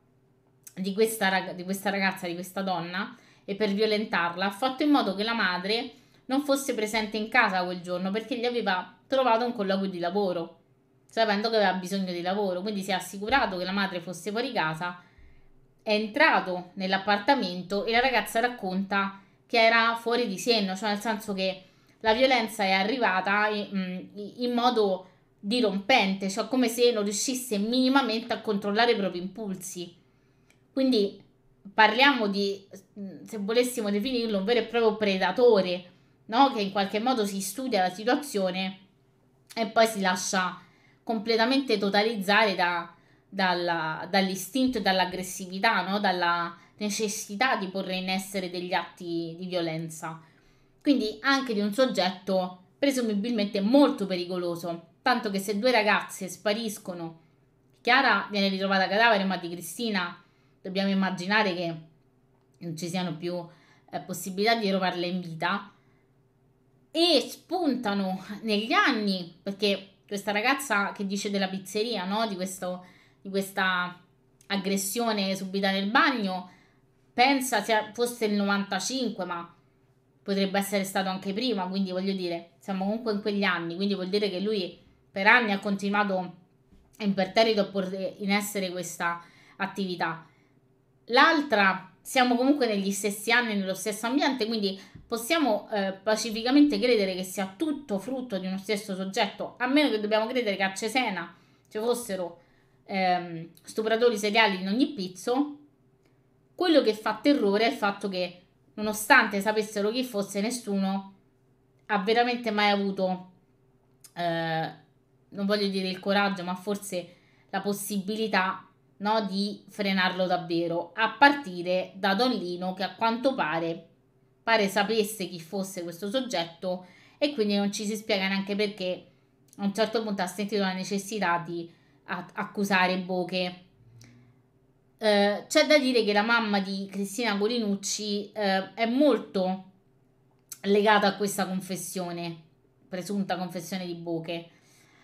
di questa, di questa ragazza, di questa donna e per violentarla, ha fatto in modo che la madre non fosse presente in casa quel giorno perché gli aveva trovato un colloquio di lavoro sapendo che aveva bisogno di lavoro, quindi si è assicurato che la madre fosse fuori casa, è entrato nell'appartamento e la ragazza racconta che era fuori di senno, cioè nel senso che la violenza è arrivata mm, in modo dirompente, cioè come se non riuscisse minimamente a controllare i propri impulsi. Quindi parliamo di, mm, se volessimo definirlo, un vero e proprio predatore, no? che in qualche modo si studia la situazione e poi si lascia completamente totalizzare da, dalla, dall'istinto e dall'aggressività, no? dalla necessità di porre in essere degli atti di violenza. Quindi anche di un soggetto presumibilmente molto pericoloso, tanto che se due ragazze spariscono, Chiara viene ritrovata cadavere, ma di Cristina dobbiamo immaginare che non ci siano più eh, possibilità di trovarla in vita, e spuntano negli anni, perché questa ragazza che dice della pizzeria, no? Di, questo, di questa aggressione subita nel bagno, pensa se fosse il 95, ma potrebbe essere stato anche prima, quindi voglio dire, siamo comunque in quegli anni, quindi vuol dire che lui per anni ha continuato imperterrito a portare in essere questa attività. L'altra siamo comunque negli stessi anni, nello stesso ambiente, quindi possiamo eh, pacificamente credere che sia tutto frutto di uno stesso soggetto, a meno che dobbiamo credere che a Cesena ci fossero ehm, stupratori seriali in ogni pizzo. Quello che fa terrore è il fatto che, nonostante sapessero chi fosse, nessuno ha veramente mai avuto, eh, non voglio dire il coraggio, ma forse la possibilità no, di frenarlo davvero, a partire da Don Lino che a quanto pare, pare sapesse chi fosse questo soggetto e quindi non ci si spiega neanche perché a un certo punto ha sentito la necessità di accusare Boche. Eh, c'è da dire che la mamma di Cristina Colinucci eh, è molto legata a questa confessione, presunta confessione di Boche,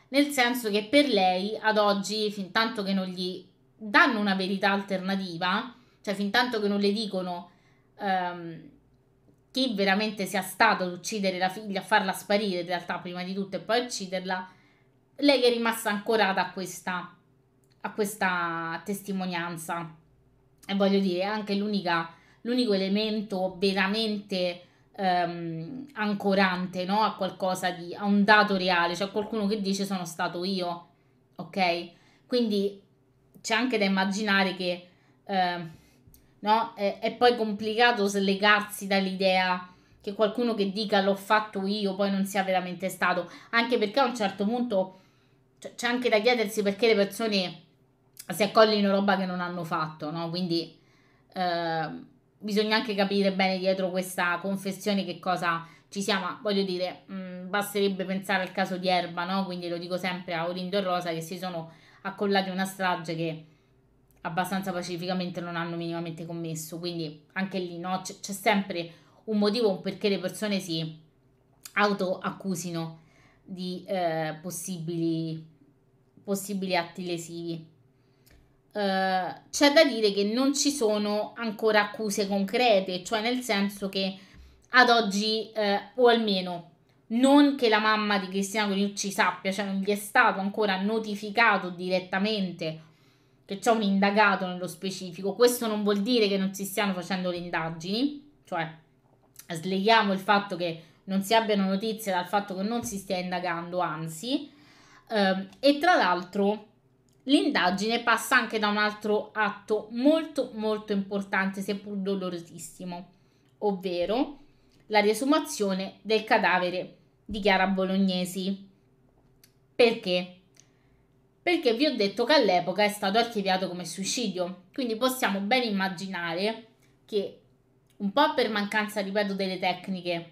nel senso che per lei ad oggi, fin tanto che non gli danno una verità alternativa, cioè fin tanto che non le dicono ehm, chi veramente sia stato ad uccidere la figlia, a farla sparire in realtà prima di tutto e poi ucciderla, lei è rimasta ancorata a questa, a questa testimonianza. E voglio dire, è anche l'unica, l'unico elemento veramente ehm, ancorante no? a qualcosa di a un dato reale, cioè qualcuno che dice sono stato io, ok? Quindi c'è anche da immaginare che eh, no, è, è, poi complicato slegarsi dall'idea che qualcuno che dica l'ho fatto io poi non sia veramente stato, anche perché a un certo punto c'è anche da chiedersi perché le persone si accollino roba che non hanno fatto, no? Quindi eh, bisogna anche capire bene dietro questa confessione che cosa ci sia, ma voglio dire, mh, basterebbe pensare al caso di Erba, no? Quindi lo dico sempre a Olindo e Rosa che si sono accollati una strage che abbastanza pacificamente non hanno minimamente commesso. Quindi anche lì no? C- c'è sempre un motivo perché le persone si autoaccusino di eh, possibili, possibili atti lesivi. Eh, c'è da dire che non ci sono ancora accuse concrete, cioè nel senso che ad oggi, eh, o almeno non che la mamma di Cristina Coniucci sappia, cioè non gli è stato ancora notificato direttamente che c'è un indagato nello specifico. Questo non vuol dire che non si stiano facendo le indagini, cioè sleghiamo il fatto che non si abbiano notizie dal fatto che non si stia indagando, anzi. Eh, e tra l'altro l'indagine passa anche da un altro atto molto molto importante, seppur dolorosissimo, ovvero la riesumazione del cadavere dichiara Bolognesi. Perché? Perché vi ho detto che all'epoca è stato archiviato come suicidio, quindi possiamo ben immaginare che un po' per mancanza, ripeto, delle tecniche,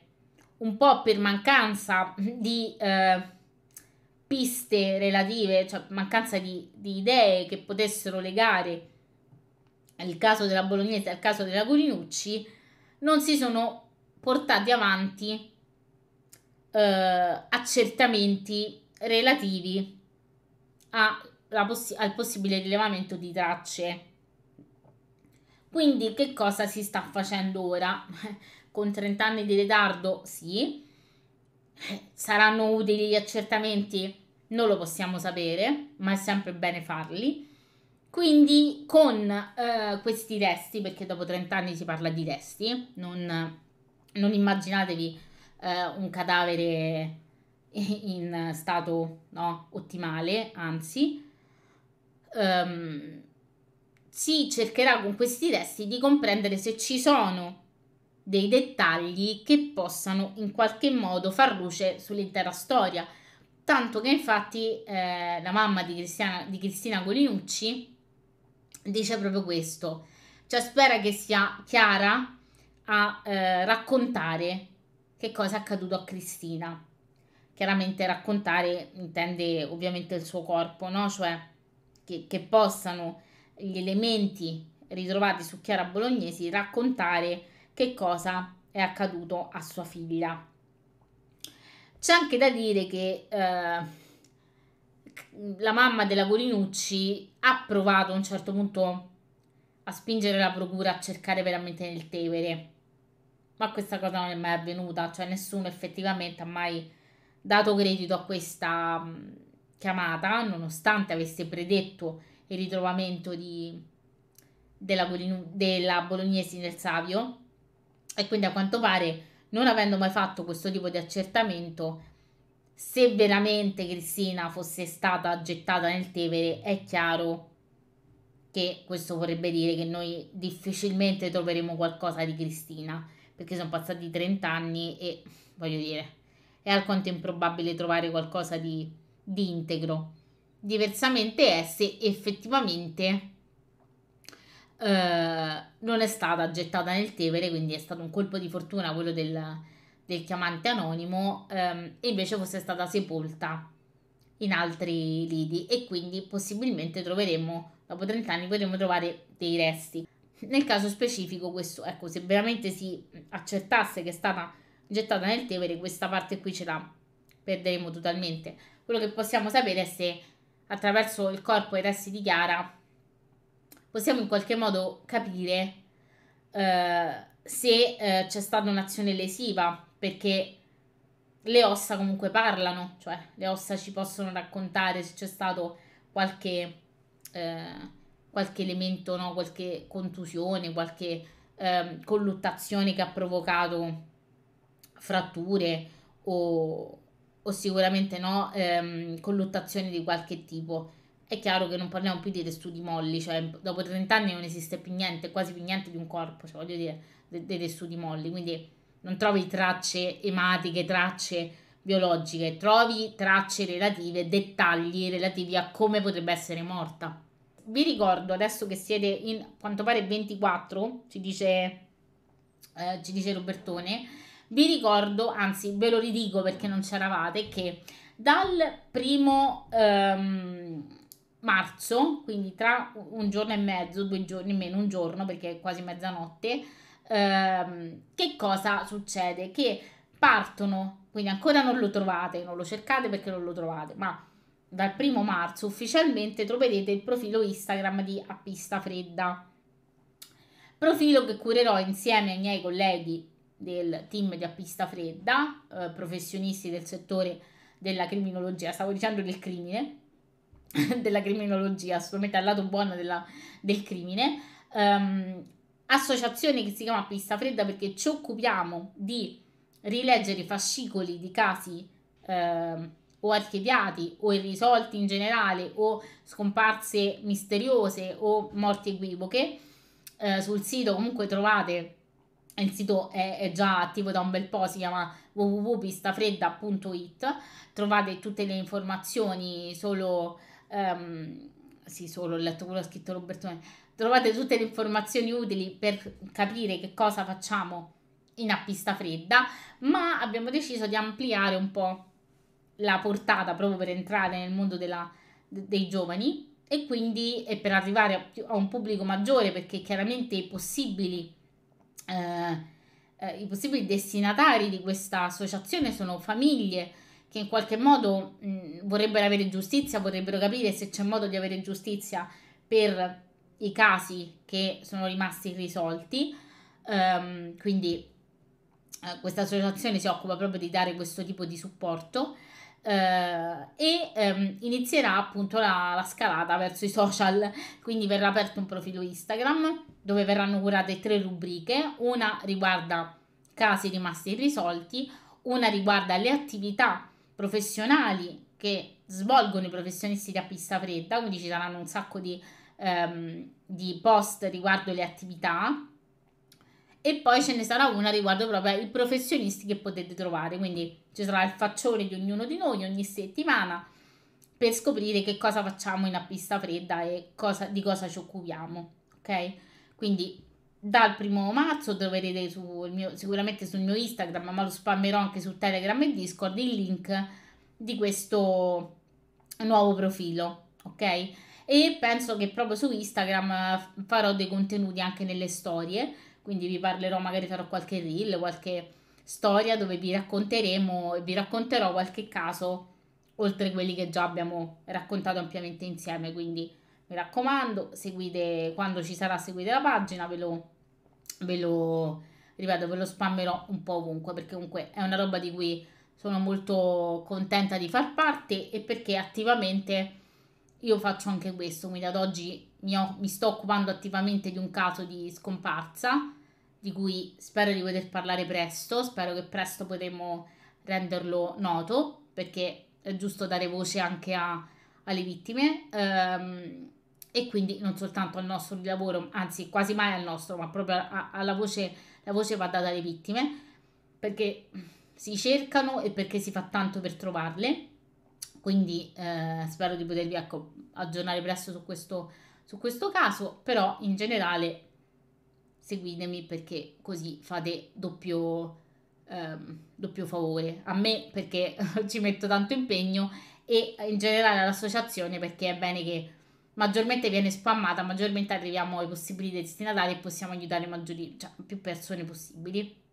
un po' per mancanza di eh, piste relative, cioè mancanza di, di, idee che potessero legare il caso della Bolognese al caso della Corinucci, non si sono portati avanti eh, accertamenti relativi poss- al possibile rilevamento di tracce. Quindi che cosa si sta facendo ora? Con 30 anni di ritardo, sì. Saranno utili gli accertamenti? Non lo possiamo sapere, ma è sempre bene farli. Quindi con eh, questi testi, perché dopo 30 anni si parla di testi, non, non immaginatevi eh, un cadavere in stato no, ottimale, anzi, um, si cercherà con questi testi di comprendere se ci sono dei dettagli che possano in qualche modo far luce sull'intera storia. Tanto che infatti eh, la mamma di, Cristiana, di Cristina Colinucci dice proprio questo, cioè spera che sia chiara a eh, raccontare che cosa è accaduto a Cristina. Chiaramente raccontare intende ovviamente il suo corpo, no? Cioè che, che possano gli elementi ritrovati su Chiara Bolognesi raccontare che cosa è accaduto a sua figlia. C'è anche da dire che eh, la mamma della Golinucci ha provato a un certo punto a spingere la procura a cercare veramente nel Tevere ma questa cosa non è mai avvenuta, cioè nessuno effettivamente ha mai dato credito a questa mm, chiamata, nonostante avesse predetto il ritrovamento di, della, della Bolognesi nel Savio e quindi a quanto pare non avendo mai fatto questo tipo di accertamento se veramente Cristina fosse stata gettata nel Tevere è chiaro che questo vorrebbe dire che noi difficilmente troveremo qualcosa di Cristina perché sono passati 30 anni e voglio dire, è alquanto improbabile trovare qualcosa di, di integro. Diversamente è se effettivamente eh, non è stata gettata nel Tevere, quindi è stato un colpo di fortuna quello del, del chiamante anonimo, ehm, e invece fosse stata sepolta in altri lidi e quindi possibilmente troveremo, dopo 30 anni potremo trovare dei resti. Nel caso specifico, questo, ecco, se veramente si accertasse che è stata gettata nel Tevere, questa parte qui ce la perderemo totalmente. Quello che possiamo sapere è se attraverso il corpo e i resti di Chiara possiamo in qualche modo capire eh, se eh, c'è stata un'azione lesiva, perché le ossa comunque parlano, cioè le ossa ci possono raccontare se c'è stato qualche... Eh, qualche elemento, no? qualche contusione, qualche eh, colluttazione che ha provocato fratture o, o sicuramente no, ehm, colluttazioni di qualche tipo. È chiaro che non parliamo più di tessuti molli, cioè dopo 30 anni non esiste più niente, quasi più niente di un corpo, cioè voglio dire, dei tessuti molli, quindi non trovi tracce ematiche, tracce biologiche, trovi tracce relative, dettagli relativi a come potrebbe essere morta vi ricordo adesso che siete in quanto pare 24, ci dice, eh, ci dice Robertone, vi ricordo, anzi ve lo ridico perché non c'eravate, che dal primo ehm, marzo, quindi tra un giorno e mezzo, due giorni meno, un giorno perché è quasi mezzanotte, ehm, che cosa succede? Che partono, quindi ancora non lo trovate, non lo cercate perché non lo trovate, ma dal primo marzo ufficialmente troverete il profilo Instagram di Appista Fredda. Profilo che curerò insieme ai miei colleghi del team di Appista Fredda, eh, professionisti del settore della criminologia, stavo dicendo del crimine, della criminologia, assolutamente al lato buono della, del crimine, um, associazione che si chiama Pista Fredda perché ci occupiamo di rileggere i fascicoli di casi eh, o archiviati o irrisolti in generale o scomparse misteriose o morti equivoche. Eh, sul sito comunque trovate, eh, il sito è, è, già attivo da un bel po', si chiama www.pistafredda.it, trovate tutte le informazioni solo... Um, sì, solo ho letto quello scritto Robertone. Trovate tutte le informazioni utili per capire che cosa facciamo in a pista fredda, ma abbiamo deciso di ampliare un po' la portata proprio per entrare nel mondo della, dei giovani e quindi è per arrivare a, più, a, un pubblico maggiore perché chiaramente i possibili, eh, eh, i possibili destinatari di questa associazione sono famiglie che in qualche modo mh, vorrebbero avere giustizia, vorrebbero capire se c'è modo di avere giustizia per i casi che sono rimasti irrisolti. Um, quindi eh, questa associazione si occupa proprio di dare questo tipo di supporto eh, e ehm, inizierà appunto la, la, scalata verso i social, quindi verrà aperto un profilo Instagram dove verranno curate tre rubriche, una riguarda casi rimasti irrisolti, una riguarda le attività professionali che svolgono i professionisti da pista fredda, quindi ci saranno un sacco di, ehm, di post riguardo le attività e poi ce ne sarà una riguardo proprio i professionisti che potete trovare, quindi ci sarà il faccione di ognuno di noi ogni settimana per scoprire che cosa facciamo in pista fredda e cosa, di cosa ci occupiamo, ok? Quindi dal primo marzo troverete sul mio, sicuramente sul mio Instagram, ma lo spammerò anche su Telegram e Discord il link di questo nuovo profilo, ok? E penso che proprio su Instagram farò dei contenuti anche nelle storie, quindi vi parlerò, magari farò qualche reel, qualche storia dove vi racconteremo e vi racconterò qualche caso oltre quelli che già abbiamo raccontato ampiamente insieme. Quindi mi raccomando, seguite quando ci sarà, seguite la pagina, ve lo, ve lo ripeto, ve lo spammerò un po' ovunque perché comunque è una roba di cui sono molto contenta di far parte e perché attivamente io faccio anche questo, quindi ad oggi mi, ho, mi sto occupando attivamente di un caso di scomparsa di cui spero di poter parlare presto, spero che presto potremo renderlo noto, perché è giusto dare voce anche a, alle vittime ehm, e quindi non soltanto al nostro lavoro, anzi quasi mai al nostro, ma proprio a, alla voce, la voce va data alle vittime, perché si cercano e perché si fa tanto per trovarle. Quindi eh, spero di potervi ecco, aggiornare presto su questo, su questo caso, però in generale seguitemi perché così fate doppio, ehm, doppio favore. A me perché ci metto tanto impegno e in generale all'associazione perché è bene che maggiormente viene spammata, maggiormente arriviamo ai possibili destinatari e possiamo aiutare maggiori, cioè, più persone possibili.